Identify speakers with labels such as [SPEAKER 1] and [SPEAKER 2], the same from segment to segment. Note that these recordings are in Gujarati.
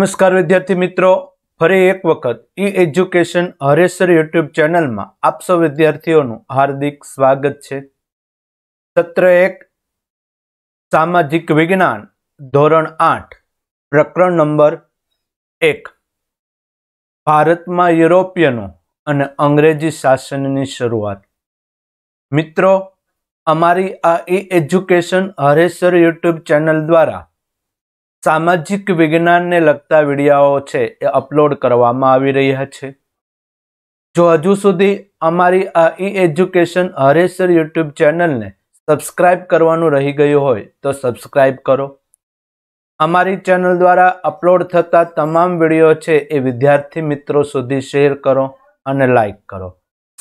[SPEAKER 1] નમસ્કાર વિદ્યાર્થી મિત્રો ફરી એક વખત ઈ એજ્યુકેશન હરેસર યુટ્યુબ ચેનલમાં આપ સૌ વિદ્યાર્થીઓનું હાર્દિક સ્વાગત છે સત્ર એક સામાજિક વિજ્ઞાન ધોરણ આઠ પ્રકરણ નંબર એક ભારતમાં યુરોપિયનો અને અંગ્રેજી શાસનની શરૂઆત મિત્રો અમારી આ E education Hareshwar YouTube channel દ્વારા સામાજિક વિજ્ઞાનને લગતા વિડીયાઓ છે એ અપલોડ કરવામાં આવી રહ્યા છે જો હજુ સુધી અમારી આ ઈ એજ્યુકેશન હરેસર યુટ્યુબ ચેનલને સબસ્ક્રાઇબ કરવાનું રહી ગયું હોય તો સબસ્ક્રાઇબ કરો અમારી ચેનલ દ્વારા અપલોડ થતા તમામ વિડીયો છે એ વિદ્યાર્થી મિત્રો સુધી શેર કરો અને લાઇક કરો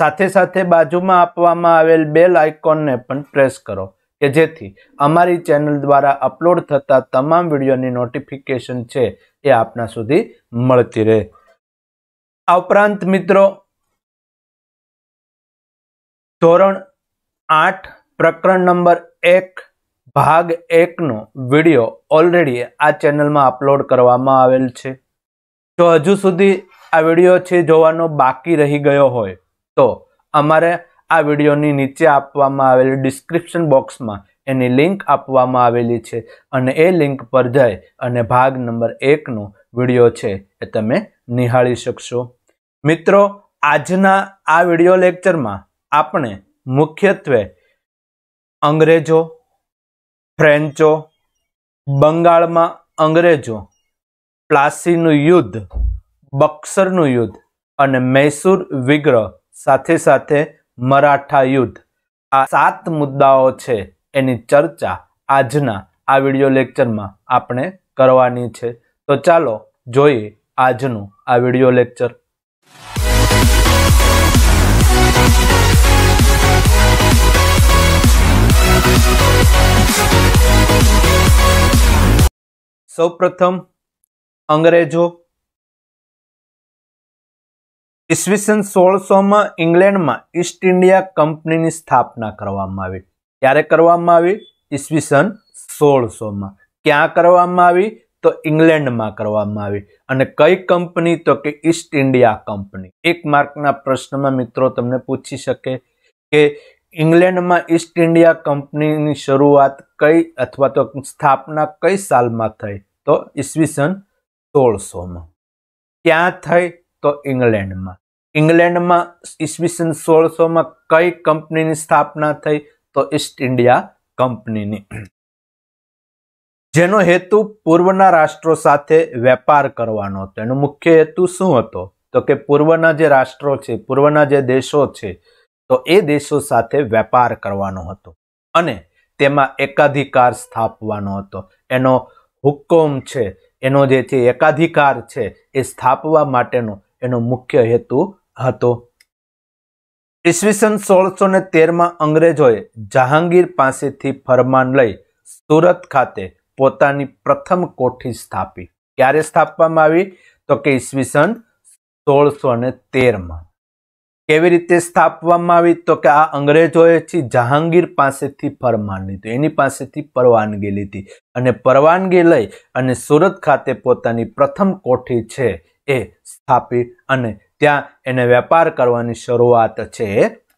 [SPEAKER 1] સાથે સાથે બાજુમાં આપવામાં આવેલ બેલ આઇકોનને પણ પ્રેસ કરો કે જેથી અમારી ચેનલ દ્વારા અપલોડ થતા તમામ વિડીયોની નોટિફિકેશન છે એ આપના સુધી મળતી રહે આ ઉપરાંત મિત્રો ધોરણ આઠ પ્રકરણ નંબર એક ભાગ એકનો વિડીયો ઓલરેડી આ ચેનલમાં અપલોડ કરવામાં આવેલ છે જો હજુ સુધી આ વિડીયો છે જોવાનો બાકી રહી ગયો હોય તો અમારે આ વિડીયોની નીચે આપવામાં આવેલી ડિસ્ક્રિપ્શન બોક્સમાં એની લિંક આપવામાં આવેલી છે અને એ લિંક પર જાય અને ભાગ નંબર એકનો વિડીયો છે એ તમે નિહાળી શકશો મિત્રો આજના આ વિડીયો લેક્ચરમાં આપણે મુખ્યત્વે અંગ્રેજો ફ્રેન્ચો બંગાળમાં અંગ્રેજો પ્લાસીનું યુદ્ધ બક્સરનું યુદ્ધ અને મૈસૂર વિગ્રહ સાથે સાથે મરાઠા યુદ્ધ આ સાત મુદ્દાઓ છે એની ચર્ચા આજના આ વિડિયો લેક્ચરમાં આપણે કરવાની છે તો ચાલો જોઈએ આજનું આ વિડિયો લેક્ચર સૌપ્રથમ અંગ્રેજો ઈસવીસન સોળસોમાં ઇંગ્લેન્ડમાં ઈસ્ટ ઇન્ડિયા કંપનીની સ્થાપના કરવામાં આવી ક્યારે કરવામાં આવી ઈસવીસન સોળસોમાં ક્યાં કરવામાં આવી તો ઇંગ્લેન્ડમાં કરવામાં આવી અને કઈ કંપની તો કે ઈસ્ટ ઇન્ડિયા કંપની એક માર્કના પ્રશ્નમાં મિત્રો તમને પૂછી શકે કે ઇંગ્લેન્ડમાં ઈસ્ટ ઇન્ડિયા કંપનીની શરૂઆત કઈ અથવા તો સ્થાપના કઈ સાલમાં થઈ તો ઈસવીસન સોળસોમાં ક્યાં થઈ તો ઇંગ્લેન્ડમાં ઇંગ્લેન્ડમાં ઈસવીસન સોળસોમાં કઈ કંપનીની સ્થાપના થઈ તો ઈસ્ટ ઇન્ડિયા કંપનીની જેનો હેતુ પૂર્વના રાષ્ટ્રો સાથે વેપાર કરવાનો હતો એનો મુખ્ય હેતુ શું હતો તો કે પૂર્વના જે રાષ્ટ્રો છે પૂર્વના જે દેશો છે તો એ દેશો સાથે વેપાર કરવાનો હતો અને તેમાં એકાધિકાર સ્થાપવાનો હતો એનો હુકમ છે એનો જે છે એકાધિકાર છે એ સ્થાપવા માટેનો એનો મુખ્ય હેતુ હતો ઈસવીસન સોળસો ને તેરમાં અંગ્રેજોએ જહાંગીર પાસેથી ફરમાન લઈ સુરત ખાતે પોતાની પ્રથમ કોઠી સ્થાપી ક્યારે સ્થાપવામાં આવી તો કે ઈસવીસન સોળસો ને તેરમાં કેવી રીતે સ્થાપવામાં આવી તો કે આ અંગ્રેજોએ જહાંગીર પાસેથી ફરમાન લીધું એની પાસેથી પરવાનગી લીધી અને પરવાનગી લઈ અને સુરત ખાતે પોતાની પ્રથમ કોઠી છે એ સ્થાપી અને ત્યાં એને વેપાર કરવાની શરૂઆત છે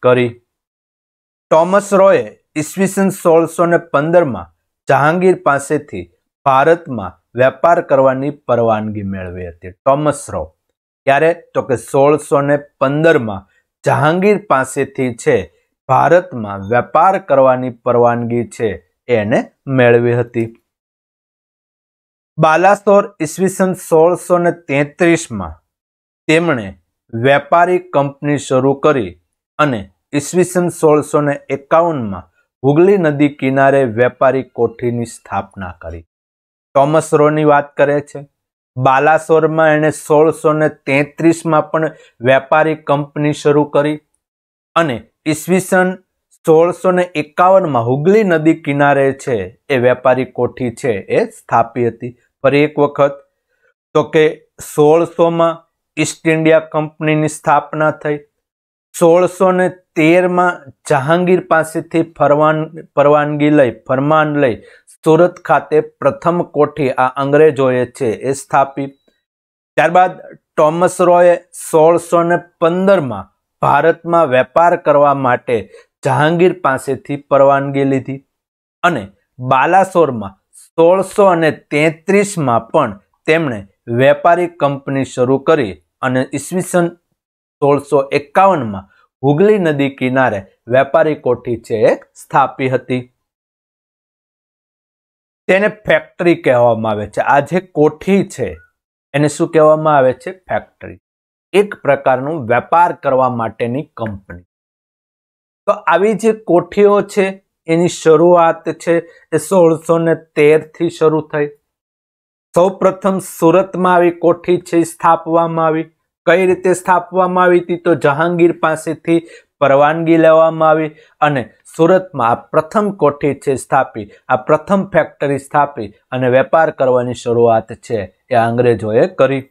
[SPEAKER 1] કરી ટોમસ રોયે ઈસવીસન સોળસો ને પંદરમાં જહાંગીર પાસેથી ભારતમાં વેપાર કરવાની પરવાનગી મેળવી હતી ટોમસ રો ક્યારે તો કે સોળસો ને પંદરમાં જહાંગીર પાસેથી છે ભારતમાં વેપાર કરવાની પરવાનગી છે એને મેળવી હતી બાલાસોર ઈસવીસન સોળસો ને તેત્રીસમાં તેમણે વેપારી કંપની શરૂ કરી અને ઈસવીસન સોળસો ને એકાવનમાં હુગલી નદી કિનારે વેપારી કોઠીની સ્થાપના કરી થોમસ રોની વાત કરે છે બાલાસોરમાં એણે સોળસો ને તેત્રીસમાં પણ વેપારી કંપની શરૂ કરી અને ઈસવીસન સોળસો ને એકાવનમાં હુગલી નદી કિનારે છે એ વેપારી કોઠી છે એ સ્થાપી હતી ફરી એક વખત તો કે સોળસોમાં ઈસ્ટ ઇન્ડિયા કંપનીની સ્થાપના થઈ સોળસો ને તેરમાં જહાંગીર પાસેથી ફરવાન પરવાનગી લઈ ફરમાન લઈ સુરત ખાતે પ્રથમ કોઠી આ અંગ્રેજોએ છે એ સ્થાપી ત્યારબાદ ટોમસ રોયે સોળસો ને પંદરમાં ભારતમાં વેપાર કરવા માટે જહાંગીર પાસેથી પરવાનગી લીધી અને બાલાસોરમાં સોળસો અને તેત્રીસમાં પણ તેમણે વેપારી કંપની શરૂ કરી અને ઈસવીસન સોળસો એકાવનમાં હુગલી નદી કિનારે વેપારી કોઠી છે એ સ્થાપી હતી તેને ફેક્ટરી કહેવામાં આવે છે આ જે કોઠી છે એને શું કહેવામાં આવે છે ફેક્ટરી એક પ્રકારનું વેપાર કરવા માટેની કંપની તો આવી જે કોઠીઓ છે એની શરૂઆત છે એ સોળસો ને તેરથી શરૂ થઈ સૌ પ્રથમ સુરતમાં આવી કોઠી છે સ્થાપવામાં આવી કઈ રીતે સ્થાપવામાં આવી હતી તો જહાંગીર પાસેથી પરવાનગી લેવામાં આવી અને સુરતમાં આ પ્રથમ કોઠી છે સ્થાપી આ પ્રથમ ફેક્ટરી સ્થાપી અને વેપાર કરવાની શરૂઆત છે એ અંગ્રેજોએ કરી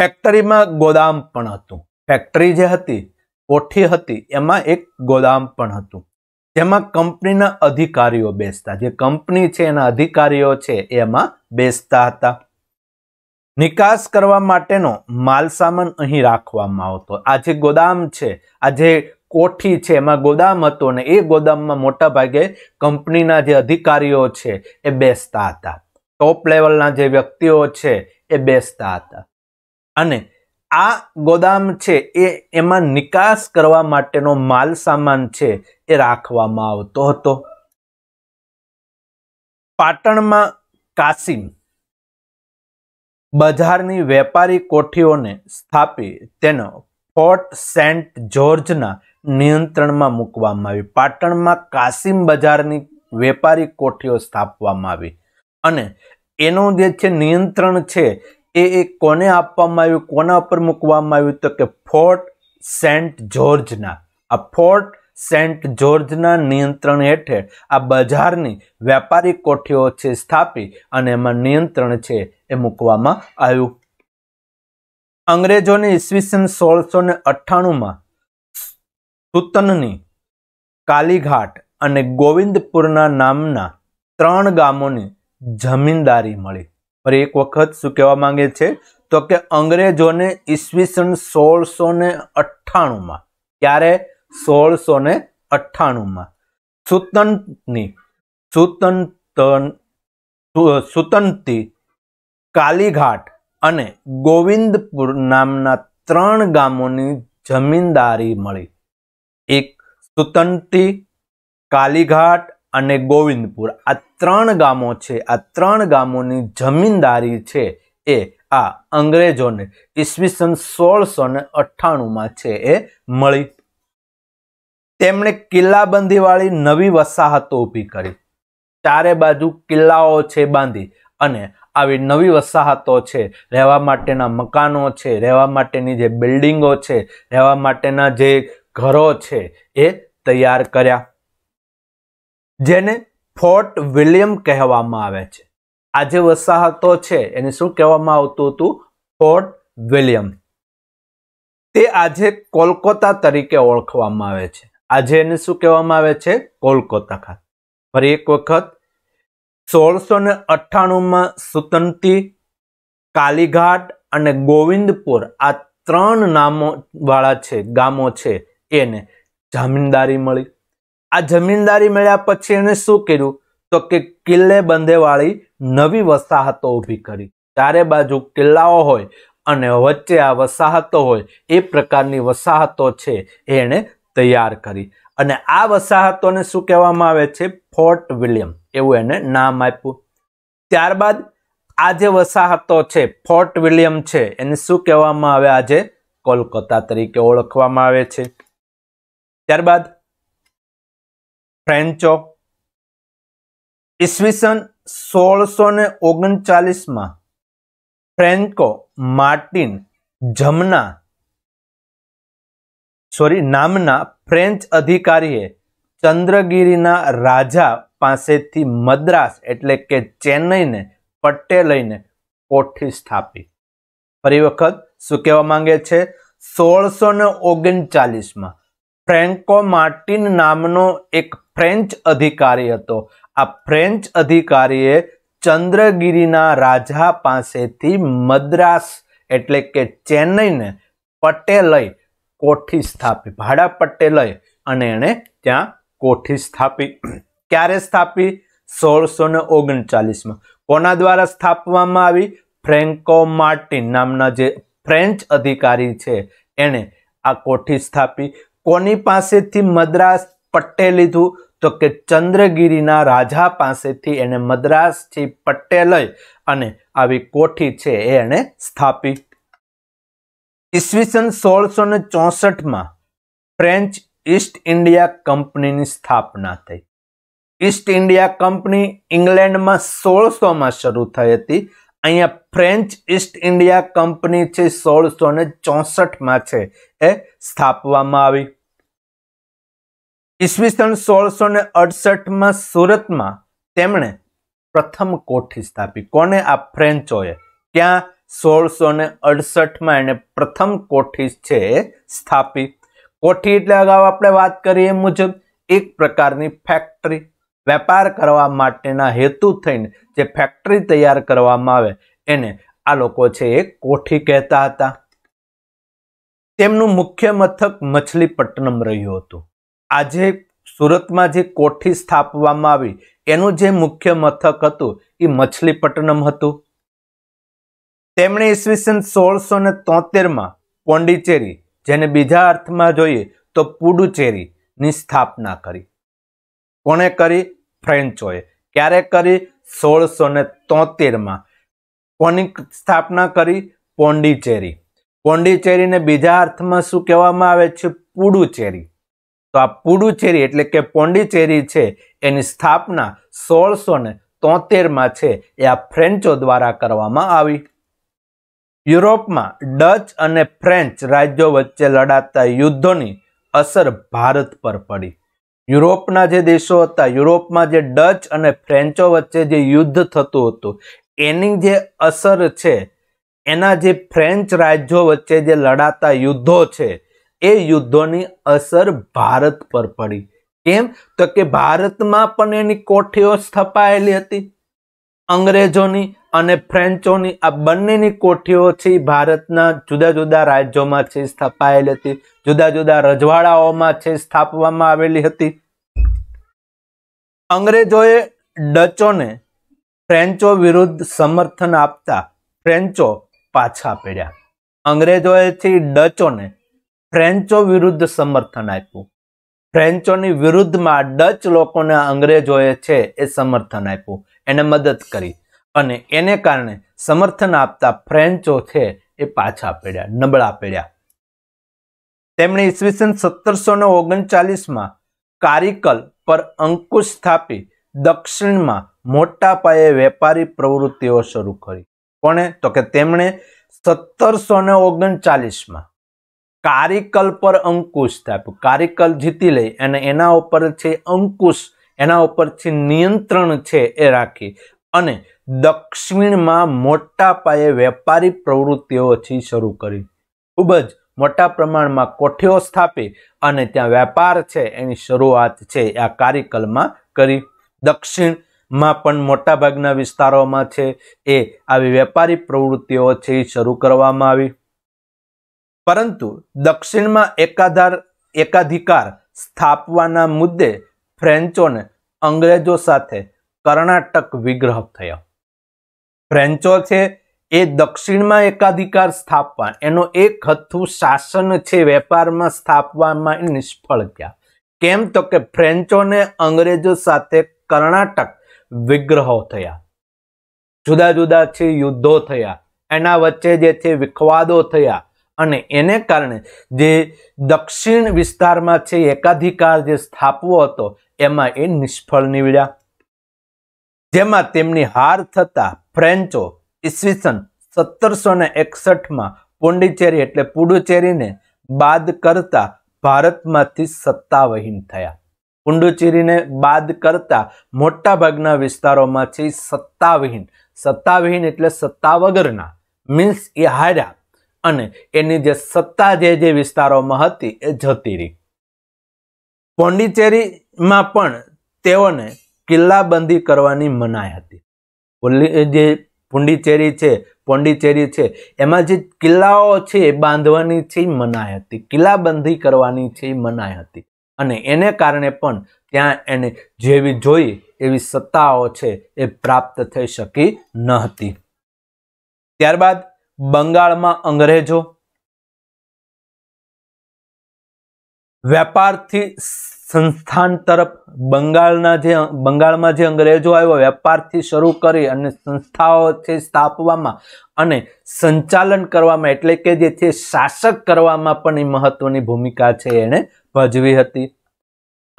[SPEAKER 1] ફેક્ટરીમાં ગોદામ પણ હતું ફેક્ટરી જે હતી કોઠી હતી એમાં એક ગોદામ પણ હતું જેમાં કંપનીના અધિકારીઓ બેસતા જે કંપની છે એના અધિકારીઓ છે એમાં બેસતા હતા નિકાસ કરવા માટેનો માલ સામાન અહીં રાખવામાં આવતો આ જે ગોદામ છે આ જે કોઠી છે એમાં ગોદામ હતો ને એ ગોદામમાં મોટા ભાગે કંપનીના જે અધિકારીઓ છે એ બેસતા હતા ટોપ લેવલના જે વ્યક્તિઓ છે એ બેસતા હતા અને આ ગોદામ છે એ એમાં નિકાસ કરવા માટેનો માલ સામાન છે એ રાખવામાં આવતો હતો પાટણમાં કાસિમ બજારની વેપારી કોઠીઓને સ્થાપી તેનો ફોર્ટ સેન્ટ જ્યોર્જના નિયંત્રણમાં મૂકવામાં આવી પાટણમાં કાસિમ બજારની વેપારી કોઠીઓ સ્થાપવામાં આવી અને એનું જે છે નિયંત્રણ છે એ એ કોને આપવામાં આવ્યું કોના ઉપર મૂકવામાં આવ્યું તો કે ફોર્ટ સેન્ટ જ્યોર્જના આ ફોર્ટ સેન્ટ જ્યોર્જના નિયંત્રણ હેઠળ આ બજારની વ્યાપારી કોઠીઓ છે સ્થાપી અને એમાં નિયંત્રણ છે એ મૂકવામાં આવ્યું અંગ્રેજોને ઈસવીસન સોળસો ને અઠ્ઠાણુંમાં સુતનની કાલીઘાટ અને ગોવિંદપુરના નામના ત્રણ ગામોની જમીનદારી મળી ફરી એક વખત શું કહેવા માંગે છે તો કે અંગ્રેજોને ઈસવીસન સોળસો ને અઠ્ઠાણુંમાં ક્યારે સોળસો ને અઠ્ઠાણુંમાં સુતંતની સુતંતન સુતંતી કાલીઘાટ અને ગોવિંદપુર નામના ત્રણ ગામોની જમીનદારી મળી એક સુતંતી કાલીઘાટ અને ગોવિંદપુર આ ત્રણ ગામો છે આ ત્રણ ગામોની જમીનદારી છે એ આ અંગ્રેજોને ઈસવીસન સોળસો ને અઠ્ઠાણુંમાં છે એ મળી તેમણે કિલ્લાબંધીવાળી નવી વસાહતો ઊભી કરી ચારે બાજુ કિલ્લાઓ છે બાંધી અને આવી નવી વસાહતો છે રહેવા માટેના મકાનો છે રહેવા માટેની જે બિલ્ડિંગો છે રહેવા માટેના જે ઘરો છે એ તૈયાર કર્યા જેને ફોર્ટ વિલિયમ કહેવામાં આવે છે આ જે વસાહતો છે એને શું કહેવામાં આવતું હતું ફોર્ટ વિલિયમ તે આજે કોલકાતા તરીકે ઓળખવામાં આવે છે આજે એને શું કહેવામાં આવે છે કોલકાતા ખાત ફરી એક વખત સોળસો ને અઠ્ઠાણુંમાં સુતંતી કાલીઘાટ અને ગોવિંદપુર આ ત્રણ નામો વાળા છે ગામો છે એને જમીનદારી મળી આ જમીનદારી મળ્યા પછી એને શું કર્યું તો કે કિલ્લે બંધેવાળી નવી વસાહતો ઊભી કરી ચારે બાજુ કિલ્લાઓ હોય અને વચ્ચે આ વસાહતો હોય એ પ્રકારની વસાહતો છે એણે તૈયાર કરી અને આ વસાહતોને શું કહેવામાં આવે છે ફોર્ટ વિલિયમ એવું એને નામ આપ્યું ત્યારબાદ આ જે વસાહતો છે ફોર્ટ વિલિયમ છે એને શું કહેવામાં આવે આજે કોલકાતા તરીકે ઓળખવામાં આવે છે ત્યારબાદ ફ્રેન્ચો ઈસવીસન સોળસો ને ઓગણચાલીસમાં ફ્રેન્કો માર્ટિન જમના સોરી નામના ફ્રેન્ચ અધિકારીએ ચંદ્રગીરીના રાજા પાસેથી મદ્રાસ એટલે કે ચેન્નઈને પટ્ટે લઈને કોઠી સ્થાપી ફરી વખત શું કહેવા માંગે છે સોળસો ને ઓગણચાલીસમાં ફ્રેન્કો માર્ટિન નામનો એક ફ્રેન્ચ અધિકારી હતો આ ફ્રેન્ચ અધિકારીએ ચંદ્રગીરીના રાજા પાસેથી મદ્રાસ એટલે કે ચેન્નઈને પટેલઈ કોઠી સ્થાપી ભાડા પટ્ટે લઈ અને એણે ત્યાં કોઠી સ્થાપી ક્યારે સ્થાપી સોળસો ને ઓગણચાલીસમાં કોના દ્વારા સ્થાપવામાં આવી ફ્રેન્કો માર્ટિન નામના જે ફ્રેન્ચ અધિકારી છે એણે આ કોઠી સ્થાપી કોની પાસેથી મદ્રાસ પટ્ટે લીધું તો કે ચંદ્રગીરીના રાજા પાસેથી એણે મદ્રાસથી પટ્ટે લઈ અને આવી કોઠી છે એ એણે સ્થાપી ઈસવીસન સોળસો ને ચોસઠમાં ફ્રેન્ચ ઈસ્ટ ઇન્ડિયા કંપનીની સ્થાપના થઈ ઈસ્ટ ઇન્ડિયા કંપની ઇંગ્લેન્ડમાં સોળસોમાં શરૂ થઈ હતી અહીંયા ફ્રેન્ચ ઈસ્ટ ઇન્ડિયા કંપની છે સોળસો ને ચોસઠમાં છે એ સ્થાપવામાં આવી ઈસવીસન સોળસો ને અડસઠમાં સુરતમાં તેમણે પ્રથમ કોઠી સ્થાપી કોને આ ફ્રેન્ચોએ ક્યાં સોળસો ને અડસઠમાં એને પ્રથમ કોઠી છે સ્થાપી કોઠી એટલે અગાઉ આપણે વાત કરીએ મુજબ એક પ્રકારની ફેક્ટરી વેપાર કરવા માટેના હેતુ થઈને જે ફેક્ટરી તૈયાર કરવામાં આવે એને આ લોકો છે એ કોઠી કહેતા હતા તેમનું મુખ્ય મથક મછલીપટ્ટનમ રહ્યું હતું આજે સુરતમાં જે કોઠી સ્થાપવામાં આવી એનું જે મુખ્ય મથક હતું એ મછલીપટ્ટનમ હતું તેમણે ઈસવીસન સોળસો ને તોતેરમાં પોંડિચેરી જેને બીજા અર્થમાં જોઈએ તો પુડુચેરીની સ્થાપના કરી કોણે કરી ફ્રેન્ચોએ ક્યારે કરી સોળસો ને તોતેરમાં કોની સ્થાપના કરી પોંડિચેરી પોંડિચેરીને બીજા અર્થમાં શું કહેવામાં આવે છે પુડુચેરી તો આ પુડુચેરી એટલે કે પોંડિચેરી છે એની સ્થાપના સોળસો ને તોતેરમાં છે એ આ ફ્રેન્ચો દ્વારા કરવામાં આવી યુરોપમાં ડચ અને ફ્રેન્ચ રાજ્યો વચ્ચે લડાતા યુદ્ધોની અસર ભારત પર પડી યુરોપના જે દેશો હતા યુરોપમાં જે ડચ અને ફ્રેન્ચો વચ્ચે જે યુદ્ધ થતું હતું એની જે અસર છે એના જે ફ્રેન્ચ રાજ્યો વચ્ચે જે લડાતા યુદ્ધો છે એ યુદ્ધોની અસર ભારત પર પડી કેમ તો કે ભારતમાં પણ એની કોઠીઓ સ્થપાયેલી હતી અંગ્રેજોની અને ફ્રેન્ચોની આ બંનેની કોઠીઓ છે ભારતના જુદા જુદા રાજ્યોમાં છે સ્થપાયેલી હતી જુદા જુદા રજવાડાઓમાં છે સ્થાપવામાં આવેલી હતી અંગ્રેજોએ ડચોને ફ્રેન્ચો વિરુદ્ધ સમર્થન આપતા ફ્રેન્ચો પાછા પડ્યા અંગ્રેજોએથી ડચોને ફ્રેન્ચો વિરુદ્ધ સમર્થન આપ્યું ફ્રેન્ચોની વિરુદ્ધમાં ડચ લોકોને અંગ્રેજોએ છે એ સમર્થન આપ્યું એને મદદ કરી અને એને કારણે સમર્થન આપતા ફ્રેન્ચો છે એ પાછા પડ્યા નબળા પડ્યા તેમણે ઈસવીસન સત્તરસો ને ઓગણચાલીસમાં કારિકલ પર અંકુશ સ્થાપી દક્ષિણમાં મોટા પાયે વેપારી પ્રવૃત્તિઓ શરૂ કરી કોણે તો કે તેમણે સત્તરસો ને ઓગણચાલીસમાં કારિકલ પર અંકુશ સ્થાપ્યું કારિકલ જીતી લઈ અને એના ઉપર છે અંકુશ એના ઉપર નિયંત્રણ છે એ રાખી અને દક્ષિણમાં મોટા પાયે વેપારી પ્રવૃત્તિઓથી શરૂ કરી ખૂબ જ મોટા પ્રમાણમાં કોઠીઓ સ્થાપી અને ત્યાં વેપાર છે એની શરૂઆત છે આ કાર્યકલમાં કરી દક્ષિણમાં પણ મોટાભાગના વિસ્તારોમાં છે એ આવી વેપારી પ્રવૃત્તિઓથી શરૂ કરવામાં આવી પરંતુ દક્ષિણમાં એકાધાર એકાધિકાર સ્થાપવાના મુદ્દે ફ્રેન્ચોને અંગ્રેજો સાથે કર્ણાટક વિગ્રહ થયા ફ્રેન્ચો છે એ દક્ષિણમાં એકાધિકાર સ્થાપવા એનો એક હથું શાસન છે વેપારમાં સ્થાપવામાં નિષ્ફળ ગયા કેમ તો કે ફ્રેન્ચોને અંગ્રેજો સાથે કર્ણાટક વિગ્રહો થયા જુદા જુદા છે યુદ્ધો થયા એના વચ્ચે જે છે વિખવાદો થયા અને એને કારણે જે દક્ષિણ વિસ્તારમાં છે એકાધિકાર જે સ્થાપવો હતો એમાં એ નિષ્ફળ નીવડ્યા જેમાં તેમની હાર થતા ફ્રેન્ચો ઈસવીસન સત્તરસો ને એકસઠમાં પોંડિચેરી એટલે પુડુચેરીને બાદ કરતા ભારતમાંથી સત્તાવહીન થયા પુંડુચેરીને બાદ કરતા મોટાભાગના વિસ્તારોમાંથી સત્તાવિહીન સત્તાવિહીન એટલે સત્તા વગરના મીન્સ એ હાર્યા અને એની જે સત્તા જે જે વિસ્તારોમાં હતી એ જતી રહી પોંડિચેરીમાં પણ તેઓને કિલ્લાબંધી કરવાની મનાઈ હતી જે પુંડિચેરી છે પોંડિચેરી છે એમાં જે કિલ્લાઓ છે એ બાંધવાની છે મનાઈ હતી કિલ્લાબંધી કરવાની છે મનાઈ હતી અને એને કારણે પણ ત્યાં એને જેવી જોઈ એવી સત્તાઓ છે એ પ્રાપ્ત થઈ શકી ન હતી ત્યારબાદ બંગાળમાં અંગ્રેજો વેપારથી સંસ્થાન તરફ બંગાળના જે બંગાળમાં જે અંગ્રેજો આવ્યો વેપારથી શરૂ કરી અને સંસ્થાઓ છે સ્થાપવામાં અને સંચાલન કરવામાં એટલે કે જે છે શાસક કરવામાં પણ એ મહત્વની ભૂમિકા છે એણે ભજવી હતી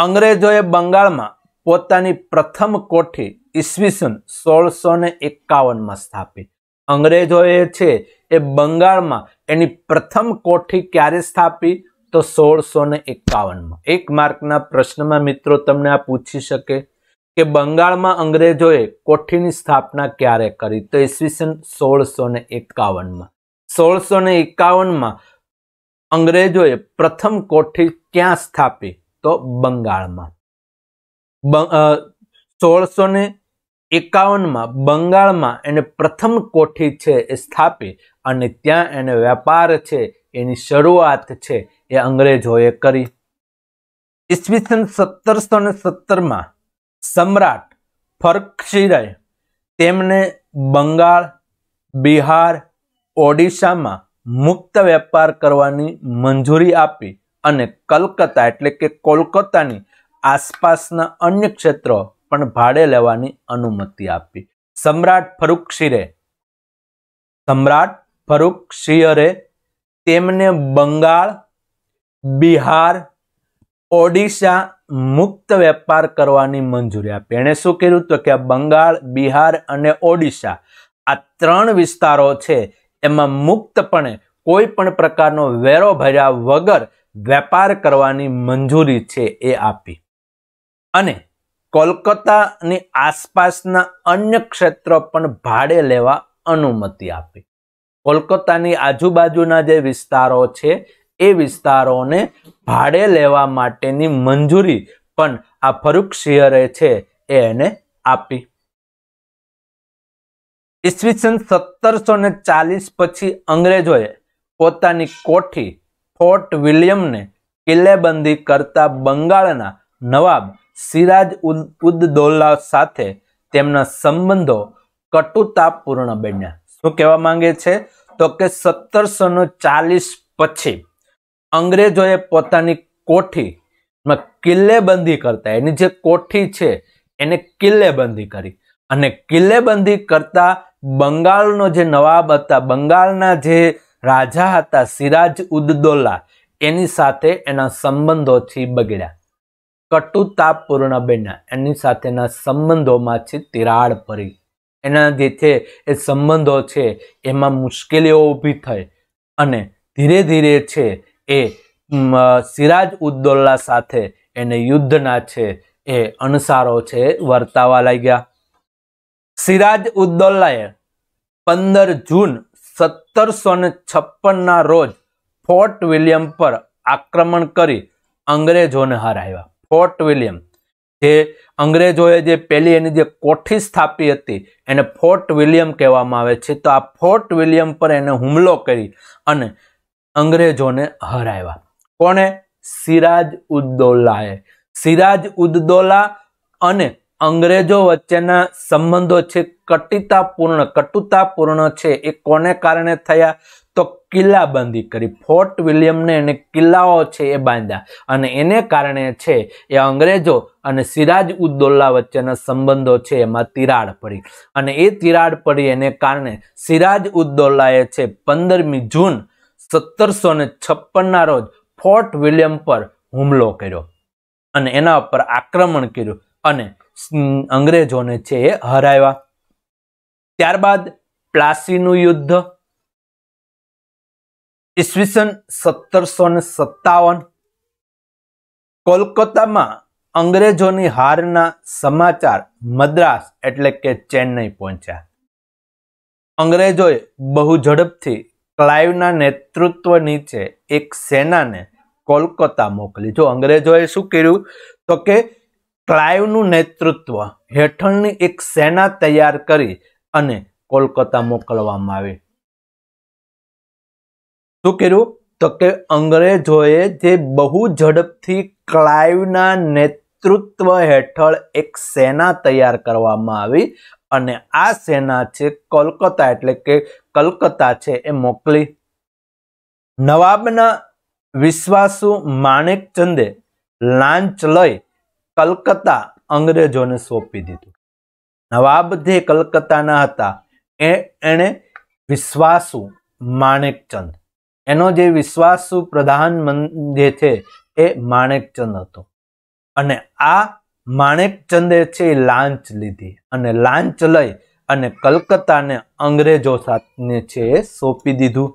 [SPEAKER 1] અંગ્રેજોએ બંગાળમાં પોતાની પ્રથમ કોઠી ઈસવીસન સોળસો ને એકાવનમાં સ્થાપી અંગ્રેજોએ છે એ બંગાળમાં એની પ્રથમ કોઠી ક્યારે સ્થાપી તો સોળસો ને એકાવનમાં એક માર્કના પ્રશ્નમાં મિત્રો તમને આ પૂછી શકે કે બંગાળમાં અંગ્રેજોએ કોઠીની સ્થાપના ક્યારે કરી તો ઈસવીસન સોળસો ને એકાવનમાં સોળસો ને એકાવનમાં અંગ્રેજોએ પ્રથમ કોઠી ક્યાં સ્થાપી તો બંગાળમાં સોળસો ને એકાવનમાં બંગાળમાં એને પ્રથમ કોઠી છે એ સ્થાપી અને ત્યાં એને વેપાર છે એની શરૂઆત છે એ અંગ્રેજોએ કરી ઈસવીસન સત્તરસો ને સત્તરમાં સમ્રાટ ફરકશીરાય તેમને બંગાળ બિહાર ઓડિશામાં મુક્ત વેપાર કરવાની મંજૂરી આપી અને કલકત્તા એટલે કે કોલકાતાની આસપાસના અન્ય ક્ષેત્રો પણ ભાડે લેવાની અનુમતિ આપી સમ્રાટ ફરુખ સમ્રાટ ફરુખ તેમને બંગાળ બિહાર ઓડિશા મુક્ત વેપાર કરવાની મંજૂરી આપી એણે શું કર્યું તો કે બંગાળ બિહાર અને ઓડિશા આ ત્રણ વિસ્તારો છે એમાં મુક્તપણે કોઈ પણ પ્રકારનો વેરો ભર્યા વગર વેપાર કરવાની મંજૂરી છે એ આપી અને કોલકાતાની આસપાસના અન્ય ક્ષેત્રો પણ ભાડે લેવા અનુમતિ આપી કોલકાતાની આજુબાજુના જે વિસ્તારો છે એ વિસ્તારોને ભાડે લેવા માટેની મંજૂરી પણ આ ફરુખ શિયરે છે એને આપી ઈસવીસન સત્તરસો ને ચાલીસ પછી અંગ્રેજોએ પોતાની કોઠી ફોર્ટ વિલિયમને કિલ્લેબંધી કરતા બંગાળના નવાબ સિરાજ ઉદ દૌલા સાથે તેમના સંબંધો કટુતાપૂર્ણ બન્યા શું કહેવા માંગે છે તો કે સત્તરસો ચાલીસ પછી અંગ્રેજોએ પોતાની કોઠીમાં કિલ્લેબંધી કરતા એની જે કોઠી છે એને કિલ્લેબંધી કરી અને કિલ્લેબંધી કરતા બંગાળનો જે નવાબ હતા બંગાળના જે રાજા હતા સિરાજ ઉદ્દોલા એની સાથે એના સંબંધોથી બગડ્યા કટુતાપૂર્ણ બન્યા એની સાથેના સંબંધોમાંથી તિરાડ પડી એના જે એ સંબંધો છે એમાં મુશ્કેલીઓ ઊભી થઈ અને ધીરે ધીરે છે એ સિરાજ ઉદ્દોલ્લા સાથે એને યુદ્ધના છે એ અણસારો છે વર્તાવા લાગ્યા સિરાજ ઉદ્દોલ્લાએ પંદર જૂન સત્તરસો ને છપ્પનના રોજ ફોર્ટ વિલિયમ પર આક્રમણ કરી અંગ્રેજોને હરાવ્યા ફોર્ટ વિલિયમ જે અંગ્રેજોએ જે પહેલી એની જે કોઠી સ્થાપી હતી એને ફોર્ટ વિલિયમ કહેવામાં આવે છે તો આ ફોર્ટ વિલિયમ પર એને હુમલો કરી અને અંગ્રેજોને હરાવ્યા કોણે સિરાજ ઉદ્દૌલાએ સિરાજ ઉદ્દૌલા અને અંગ્રેજો વચ્ચેના સંબંધો છે કટિતાપૂર્ણ કટુતાપૂર્ણ છે એ કોને કારણે થયા કિલ્લા બંધી કરી ફોર્ટ વિલિયમને એને કિલ્લાઓ છે એ બાંધ્યા અને એને કારણે છે એ અંગ્રેજો અને સિરાજ ઉદ્દોલ્લા વચ્ચેના સંબંધો છે એમાં તિરાડ પડી અને એ તિરાડ પડી એને કારણે સિરાજ ઉદ્દોલ્લાએ છે પંદરમી જૂન સત્તરસો ને છપ્પનના રોજ ફોર્ટ વિલિયમ પર હુમલો કર્યો અને એના ઉપર આક્રમણ કર્યું અને અંગ્રેજોને છે એ હરાવ્યા ત્યારબાદ પ્લાસીનું યુદ્ધ ઈસવીસન સત્તરસો ને સત્તાવન કોલકાતામાં અંગ્રેજોની હારના સમાચાર મદ્રાસ એટલે કે ચેન્નઈ પહોંચ્યા અંગ્રેજોએ બહુ ઝડપથી ક્લાઇવના નેતૃત્વ નીચે એક સેનાને કોલકાતા મોકલી જો અંગ્રેજોએ શું કર્યું તો કે ક્લાઇવનું નેતૃત્વ હેઠળની એક સેના તૈયાર કરી અને કોલકાતા મોકલવામાં આવી શું કર્યું તો કે અંગ્રેજોએ જે બહુ ઝડપથી ક્લાઇવના નેતૃત્વ હેઠળ એક સેના તૈયાર કરવામાં આવી અને આ સેના છે કોલકાતા એટલે કે કલકત્તા છે એ મોકલી નવાબના વિશ્વાસુ માણેકચંદે લાંચ લઈ કલકત્તા અંગ્રેજોને સોંપી દીધું નવાબ જે કલકત્તાના હતા એ એણે વિશ્વાસુ માણેકચંદ એનો જે વિશ્વાસુ પ્રધાન જે છે એ માણેકચંદ હતો અને આ માણેકચંદે છે એ લાંચ લીધી અને લાંચ લઈ અને કલકત્તાને અંગ્રેજો સાથે છે એ સોંપી દીધું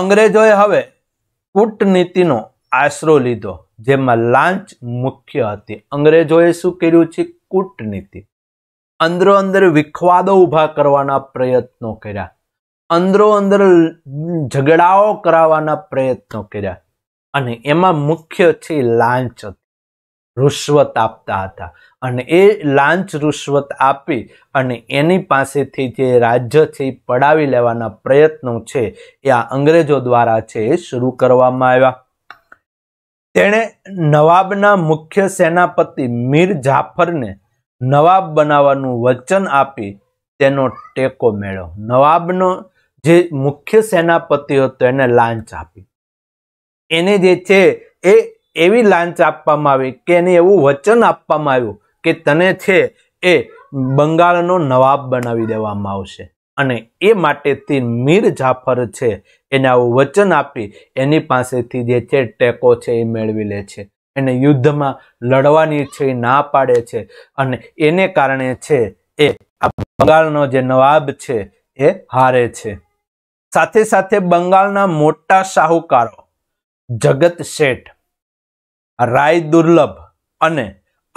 [SPEAKER 1] અંગ્રેજોએ હવે કૂટનીતિનો આશરો લીધો જેમાં લાંચ મુખ્ય હતી અંગ્રેજોએ શું કર્યું છે કૂટનીતિ અંદરો અંદર વિખવાદો ઊભા કરવાના પ્રયત્નો કર્યા અંદરો અંદર ઝઘડાઓ કરાવવાના પ્રયત્નો કર્યા અને એમાં મુખ્ય છે લાંચ રુશ્વત આપતા હતા અને એ લાંચ રુશ્વત આપી અને એની પાસેથી જે રાજ્ય છે એ પડાવી લેવાના પ્રયત્નો છે એ આ અંગ્રેજો દ્વારા છે એ શરૂ કરવામાં આવ્યા તેણે નવાબના મુખ્ય સેનાપતિ મીર જાફરને નવાબ બનાવવાનું વચન આપી તેનો ટેકો મેળવ્યો નવાબનો જે મુખ્ય સેનાપતિ હતો એને લાંચ આપી એને જે છે એ એવી લાંચ આપવામાં આવી કે એને એવું વચન આપવામાં આવ્યું કે તને છે એ બંગાળનો નવાબ બનાવી દેવામાં આવશે અને એ માટેથી મીર જાફર છે એને આવું વચન આપી એની પાસેથી જે છે ટેકો છે એ મેળવી લે છે એને યુદ્ધમાં લડવાની છે એ ના પાડે છે અને એને કારણે છે એ આ બંગાળનો જે નવાબ છે એ હારે છે સાથે સાથે બંગાળના મોટા શાહુકારો જગત શેઠ રાય દુર્લભ અને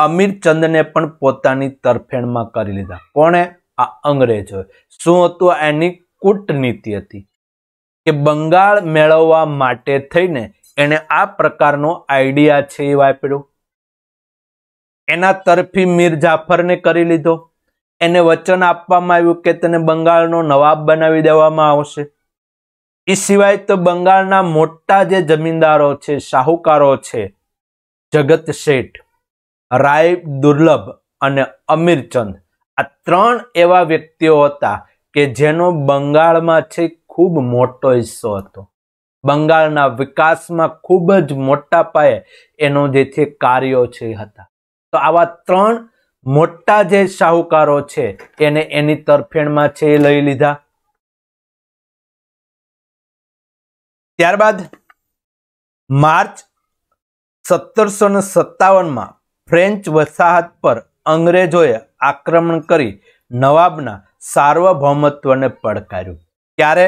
[SPEAKER 1] અમીરચંદને પણ પોતાની તરફેણમાં કરી લીધા કોણે આ અંગ્રેજો શું હતું એની કૂટનીતિ હતી કે બંગાળ મેળવવા માટે થઈને એને આ પ્રકારનો આઈડિયા છે એ વાપર્યો એના તરફી મીર જાફરને કરી લીધો એને વચન આપવામાં આવ્યું કે તને બંગાળનો નવાબ બનાવી દેવામાં આવશે એ સિવાય તો બંગાળના મોટા જે જમીનદારો છે શાહુકારો છે જગત શેઠ રાય દુર્લભ અને અમીરચંદ આ ત્રણ એવા વ્યક્તિઓ હતા કે જેનો બંગાળમાં છે ખૂબ મોટો હિસ્સો હતો બંગાળના વિકાસમાં ખૂબ જ મોટા પાયે એનો જે છે કાર્યો છે હતા તો આવા ત્રણ મોટા જે શાહુકારો છે એને એની તરફેણમાં છે એ લઈ લીધા ત્યારબાદ માર્ચ સત્તરસો ને સત્તાવનમાં ફ્રેન્ચ વસાહત પર અંગ્રેજોએ આક્રમણ કરી નવાબના સાર્વભૌમત્વને પડકાર્યું ત્યારે